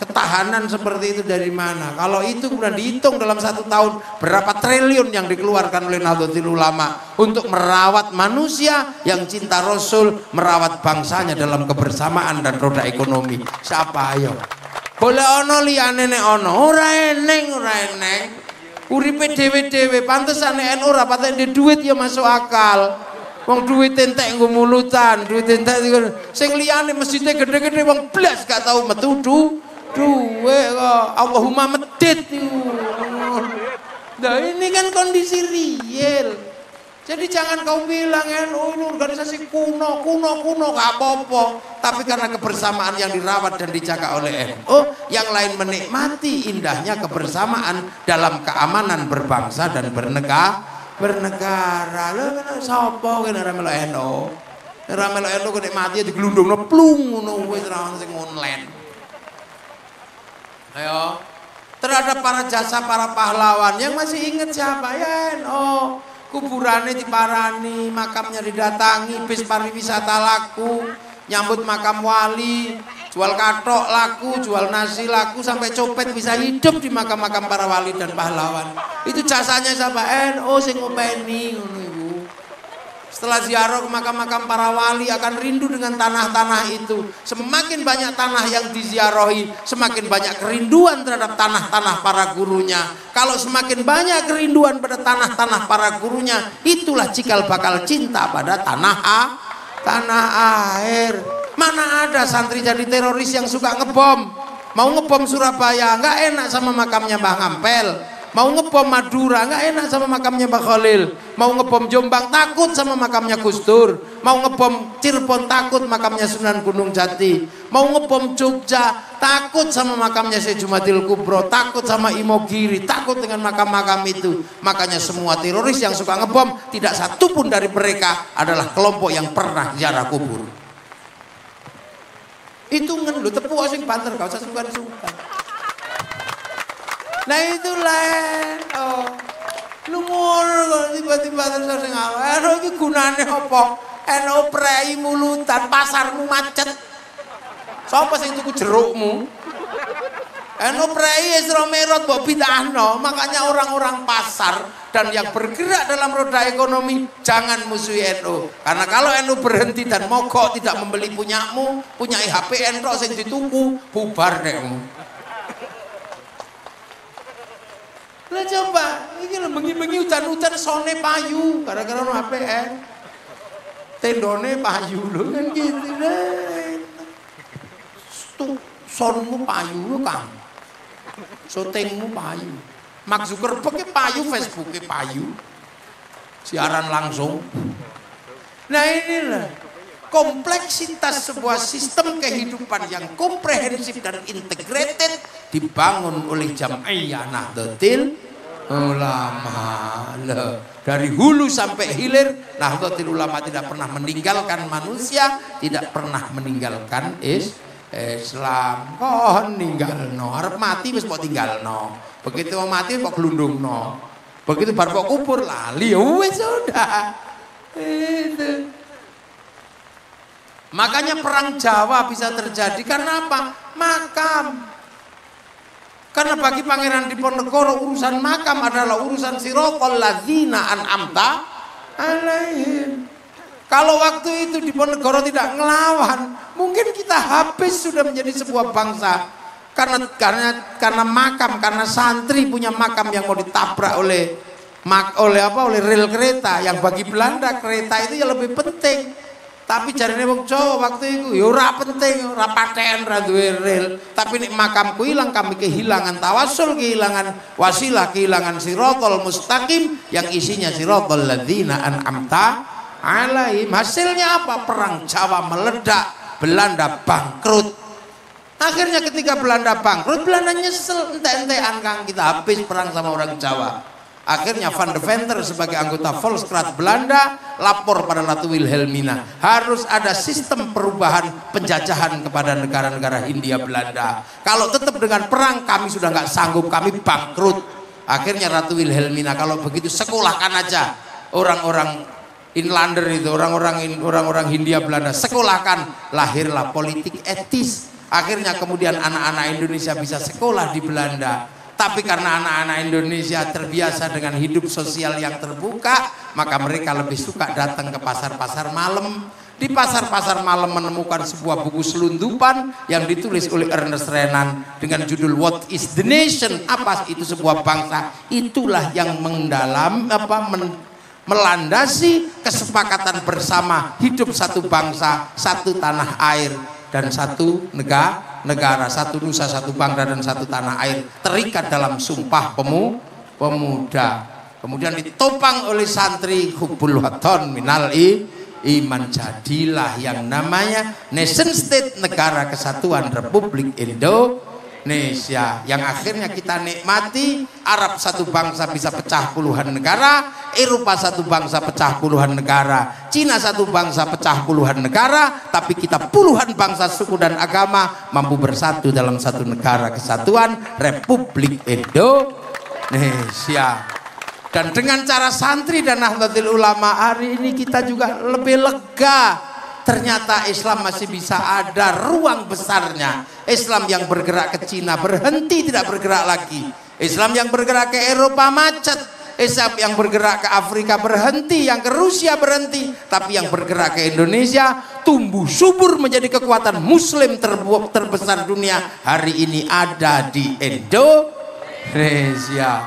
ketahanan seperti itu dari mana kalau itu kemudian dihitung dalam satu tahun berapa triliun yang dikeluarkan oleh Nahdlatul Ulama untuk merawat manusia yang cinta Rasul merawat bangsanya dalam kebersamaan dan roda ekonomi siapa ayo boleh ono liane ono ora eneng ora eneng Uripe dhewe-dhewe pantesan NU ora patek duit ya masuk akal. Wong duit entek nggo mulutan, duit entek sing liyane mesjide gede-gede wong blas gak tau metu du. Duwe kok Allahumma medit. Nah ini kan kondisi real. Jadi jangan kau bilang NU ya, oh, ini organisasi kuno, kuno, kuno, gak apa-apa. Tapi karena kebersamaan yang dirawat dan dijaga oleh NU, yang lain menikmati indahnya kebersamaan dalam keamanan berbangsa dan bernegara. Bernegara, lo kena sopo kena ramelo NU. Ramelo NU kena mati digelundung, lo plung, lo wes rawan sing online. Ayo, terhadap para jasa para pahlawan yang masih ingat siapa ya NU kuburane diparani, makamnya didatangi, bis pariwisata laku, nyambut makam wali, jual katok laku, jual nasi laku, sampai copet bisa hidup di makam-makam para wali dan pahlawan. Itu jasanya siapa? NO sing ngopeni ngono setelah ziarah ke makam-makam para wali akan rindu dengan tanah-tanah itu. Semakin banyak tanah yang diziarahi, semakin banyak kerinduan terhadap tanah-tanah para gurunya. Kalau semakin banyak kerinduan pada tanah-tanah para gurunya, itulah cikal bakal cinta pada tanah A, tanah air. Mana ada santri jadi teroris yang suka ngebom? Mau ngebom Surabaya, nggak enak sama makamnya Mbah Ngampel Mau ngepom Madura nggak enak sama makamnya Pak Khalil. Mau ngepom Jombang takut sama makamnya Gustur. Mau ngepom Cirebon takut makamnya Sunan Gunung Jati. Mau ngepom Jogja takut sama makamnya Syekh Kubro, takut sama Imogiri, takut dengan makam-makam itu. Makanya semua teroris yang suka ngebom tidak satu pun dari mereka adalah kelompok yang pernah jarak kubur. Itu ngeluh tepuk asing banter kau sasukan suka Nah itu lain. Oh. Lu ngono kok tiba-tiba terus sing awak. Ero iki gunane apa? Eno prei mulutan pasarmu macet. Sapa sing tuku jerukmu? Eno prei Isra merot mbok pindahno. Makanya orang-orang pasar dan yang bergerak dalam roda ekonomi jangan musuhi NU. Karena kalau NU berhenti dan mogok tidak membeli punyamu, punya HP NU sing ditunggu bubar nekmu Lha coba, iki lho bengi-bengi hujan-hujan sone payu, gara-gara no HP eh. Tendone payu lho kan gitu deh. Tuh, sonmu payu lho kan. Sotengmu payu. Mark Zuckerberg payu, Facebook payu. Siaran langsung. Nah inilah. kompleksitas sebuah sistem kehidupan yang komprehensif dan integrated dibangun oleh jamaah Nahdlatul Ulama. Dari hulu sampai hilir, Nahdlatul Ulama tidak pernah meninggalkan manusia, tidak pernah meninggalkan is Islam. oh ninggal no, harap mati tinggal no. Begitu mau mati kok gelundung no. Begitu baru kok kubur lali, ya sudah. Itu. Makanya perang Jawa bisa terjadi karena apa? Makam. Karena bagi Pangeran Diponegoro urusan makam adalah urusan sirokol an amta alaihim. Kalau waktu itu Diponegoro tidak ngelawan, mungkin kita habis sudah menjadi sebuah bangsa. Karena karena karena makam, karena santri punya makam yang mau ditabrak oleh mak, oleh apa oleh rel kereta yang bagi Belanda kereta itu yang lebih penting tapi caranya wong Jawa waktu itu ya ora penting, ora pakaian, ora duwe ril Tapi nek makamku hilang kami kehilangan tawasul, kehilangan wasilah, kehilangan sirotol mustaqim yang isinya sirotol ladzina an'amta alaihim. Hasilnya apa? Perang Jawa meledak, Belanda bangkrut. Akhirnya ketika Belanda bangkrut, Belanda nyesel, ente-entean Kang kita habis perang sama orang Jawa. Akhirnya Van de Venter sebagai anggota Volkskrat Belanda lapor pada Ratu Wilhelmina. Harus ada sistem perubahan penjajahan kepada negara-negara Hindia Belanda. Kalau tetap dengan perang kami sudah nggak sanggup, kami bangkrut. Akhirnya Ratu Wilhelmina kalau begitu sekolahkan aja orang-orang Inlander itu orang-orang orang-orang Hindia Belanda sekolahkan lahirlah politik etis akhirnya kemudian anak-anak Indonesia bisa sekolah di Belanda tapi karena anak-anak Indonesia terbiasa dengan hidup sosial yang terbuka, maka mereka lebih suka datang ke pasar-pasar malam. Di pasar-pasar malam menemukan sebuah buku selundupan yang ditulis oleh Ernest Renan dengan judul What is the Nation? Apa itu sebuah bangsa? Itulah yang mendalam apa men, melandasi kesepakatan bersama hidup satu bangsa, satu tanah air dan satu negara, negara satu nusa, satu bangsa dan satu tanah air terikat dalam sumpah pemu, pemuda. Kemudian ditopang oleh santri hubul waton minal i, iman jadilah yang namanya nation state negara kesatuan Republik Indonesia Indonesia yang akhirnya kita nikmati Arab satu bangsa bisa pecah puluhan negara Eropa satu bangsa pecah puluhan negara Cina satu bangsa pecah puluhan negara tapi kita puluhan bangsa suku dan agama mampu bersatu dalam satu negara kesatuan Republik Indonesia dan dengan cara santri dan Nahdlatul Ulama hari ini kita juga lebih lega ternyata Islam masih bisa ada ruang besarnya. Islam yang bergerak ke Cina berhenti tidak bergerak lagi. Islam yang bergerak ke Eropa macet. Islam yang bergerak ke Afrika berhenti, yang ke Rusia berhenti, tapi yang bergerak ke Indonesia tumbuh subur menjadi kekuatan Muslim terbesar dunia hari ini ada di Indonesia.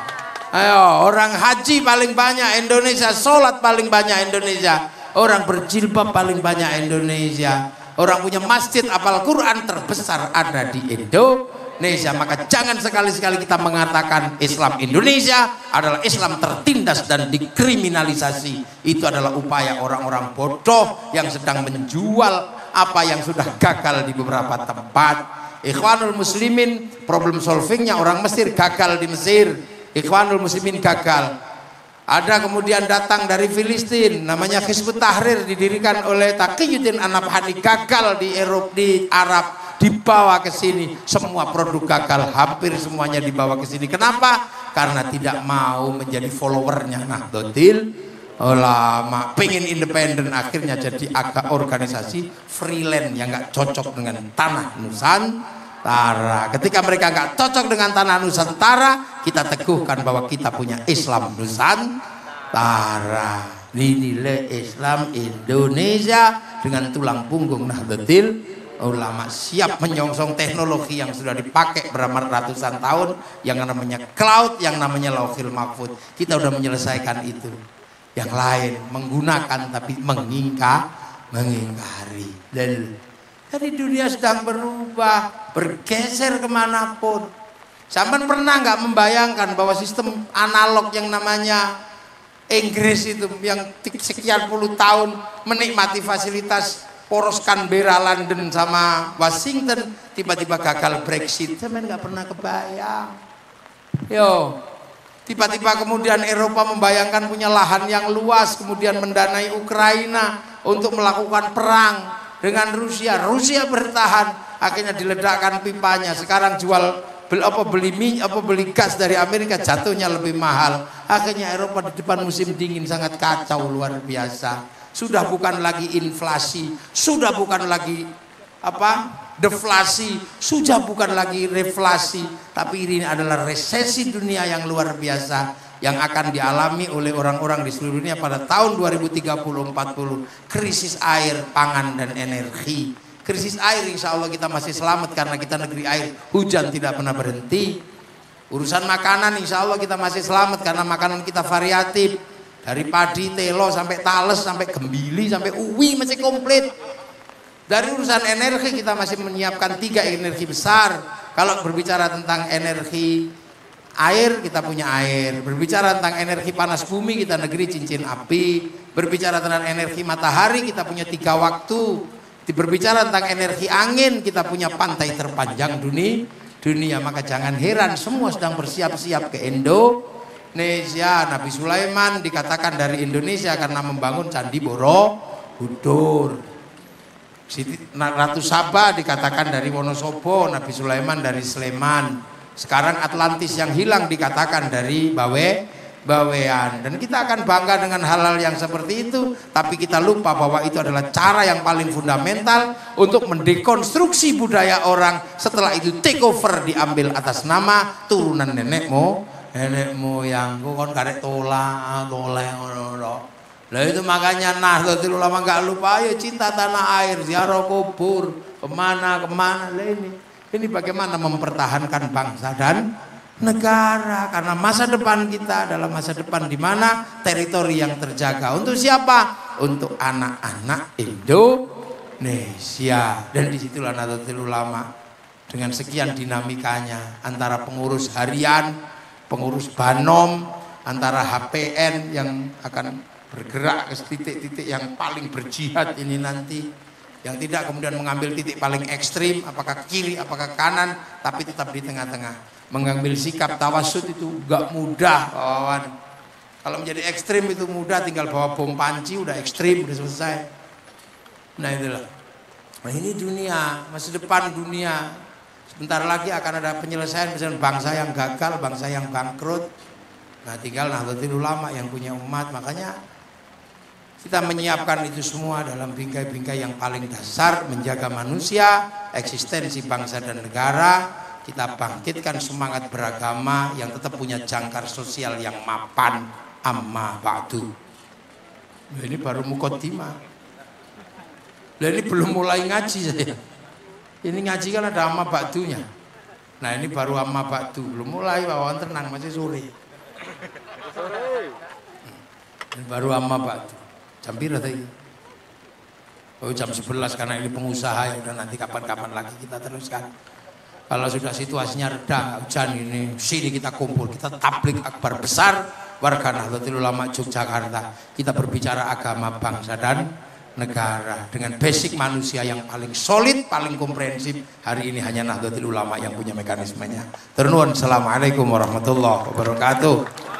Ayo, orang haji paling banyak Indonesia, sholat paling banyak Indonesia, Orang berjilbab paling banyak Indonesia. Orang punya masjid apal Quran terbesar ada di Indonesia. Maka jangan sekali-sekali kita mengatakan Islam Indonesia adalah Islam tertindas dan dikriminalisasi. Itu adalah upaya orang-orang bodoh yang sedang menjual apa yang sudah gagal di beberapa tempat. Ikhwanul Muslimin problem solvingnya orang Mesir gagal di Mesir. Ikhwanul Muslimin gagal ada kemudian datang dari Filistin, namanya Hizbut Tahrir didirikan oleh Taqiyuddin Anabhani gagal di Eropa di Arab dibawa ke sini. Semua produk gagal, hampir semuanya dibawa ke sini. Kenapa? Karena tidak mau menjadi followernya Nahdlatul Ulama. Pengen independen akhirnya jadi agak organisasi freelance yang nggak cocok dengan tanah Nusantara Nusantara. Ketika mereka nggak cocok dengan tanah Nusantara, kita teguhkan bahwa kita punya Islam Nusantara. Dinilai Islam Indonesia dengan tulang punggung Nahdlatul Ulama siap menyongsong teknologi yang sudah dipakai berapa ratusan tahun yang namanya cloud, yang namanya lawfil mahfud. Kita sudah menyelesaikan itu. Yang lain menggunakan tapi mengingkar, mengingkari. Dan jadi dunia sedang berubah, bergeser kemanapun. Sampai pernah nggak membayangkan bahwa sistem analog yang namanya Inggris itu yang sekian puluh tahun menikmati fasilitas poros Canberra London sama Washington tiba-tiba gagal Brexit. Sampai nggak pernah kebayang. Yo, Tiba-tiba kemudian Eropa membayangkan punya lahan yang luas, kemudian mendanai Ukraina untuk melakukan perang dengan Rusia. Rusia bertahan akhirnya diledakkan pipanya. Sekarang jual beli apa beli minyak apa beli gas dari Amerika jatuhnya lebih mahal. Akhirnya Eropa di depan musim dingin sangat kacau luar biasa. Sudah bukan lagi inflasi, sudah bukan lagi apa? deflasi, sudah bukan lagi reflasi, tapi ini adalah resesi dunia yang luar biasa yang akan dialami oleh orang-orang di seluruh dunia pada tahun 2030-40 krisis air, pangan dan energi. Krisis air insya Allah kita masih selamat karena kita negeri air hujan tidak pernah berhenti. Urusan makanan insya Allah kita masih selamat karena makanan kita variatif. Dari padi, telo, sampai tales, sampai gembili, sampai uwi masih komplit. Dari urusan energi kita masih menyiapkan tiga energi besar. Kalau berbicara tentang energi air kita punya air. Berbicara tentang energi panas bumi kita negeri cincin api. Berbicara tentang energi matahari kita punya tiga waktu. Berbicara tentang energi angin kita punya pantai terpanjang dunia. Dunia maka jangan heran semua sedang bersiap-siap ke Indonesia. Nabi Sulaiman dikatakan dari Indonesia karena membangun candi Borobudur. Ratu Saba dikatakan dari Wonosobo, Nabi Sulaiman dari Sleman. Sekarang Atlantis yang hilang dikatakan dari Bawe bawean dan kita akan bangga dengan hal-hal yang seperti itu tapi kita lupa bahwa itu adalah cara yang paling fundamental untuk mendekonstruksi budaya orang setelah itu take over diambil atas nama turunan nenekmu nenek moyangku kan karek tola tolak, tolak. lah itu makanya Nahdlatul lama gak lupa ayo cinta tanah air ziarah kubur kemana kemana lah ini ini bagaimana mempertahankan bangsa dan negara karena masa depan kita adalah masa depan di mana teritori yang terjaga untuk siapa? Untuk anak-anak Indonesia. Dan disitulah Nahdlatul lama dengan sekian dinamikanya antara pengurus harian, pengurus banom, antara HPN yang akan bergerak ke titik-titik yang paling berjihad ini nanti yang tidak kemudian mengambil titik paling ekstrim, apakah kiri, apakah kanan, tapi tetap di tengah-tengah. Mengambil sikap tawasud itu gak mudah, kawan. Kalau menjadi ekstrim itu mudah, tinggal bawa bom panci, udah ekstrim, udah selesai. Nah itulah. Nah ini dunia, masa depan dunia. Sebentar lagi akan ada penyelesaian misalnya bangsa yang gagal, bangsa yang bangkrut. Nah tinggal Nahdlatul Ulama yang punya umat, makanya kita menyiapkan itu semua dalam bingkai-bingkai yang paling dasar menjaga manusia, eksistensi bangsa dan negara. Kita bangkitkan semangat beragama yang tetap punya jangkar sosial yang mapan amma ba'du. Ini baru mukotima Nah, ini belum mulai ngaji saya. Ini ngaji kan ada amma ba'dunya. Nah ini baru amma ba'du, belum mulai wawan tenang masih sore. Ini baru amma ba'du. Jam piro tadi? Oh jam 11 karena ini pengusaha ya udah nanti kapan-kapan lagi kita teruskan. Kalau sudah situasinya reda, hujan ini, sini kita kumpul, kita tablik akbar besar warga Nahdlatul Ulama Yogyakarta. Kita berbicara agama, bangsa dan negara dengan basic manusia yang paling solid, paling komprehensif. Hari ini hanya Nahdlatul Ulama yang punya mekanismenya. Ternuan, Assalamualaikum warahmatullahi wabarakatuh.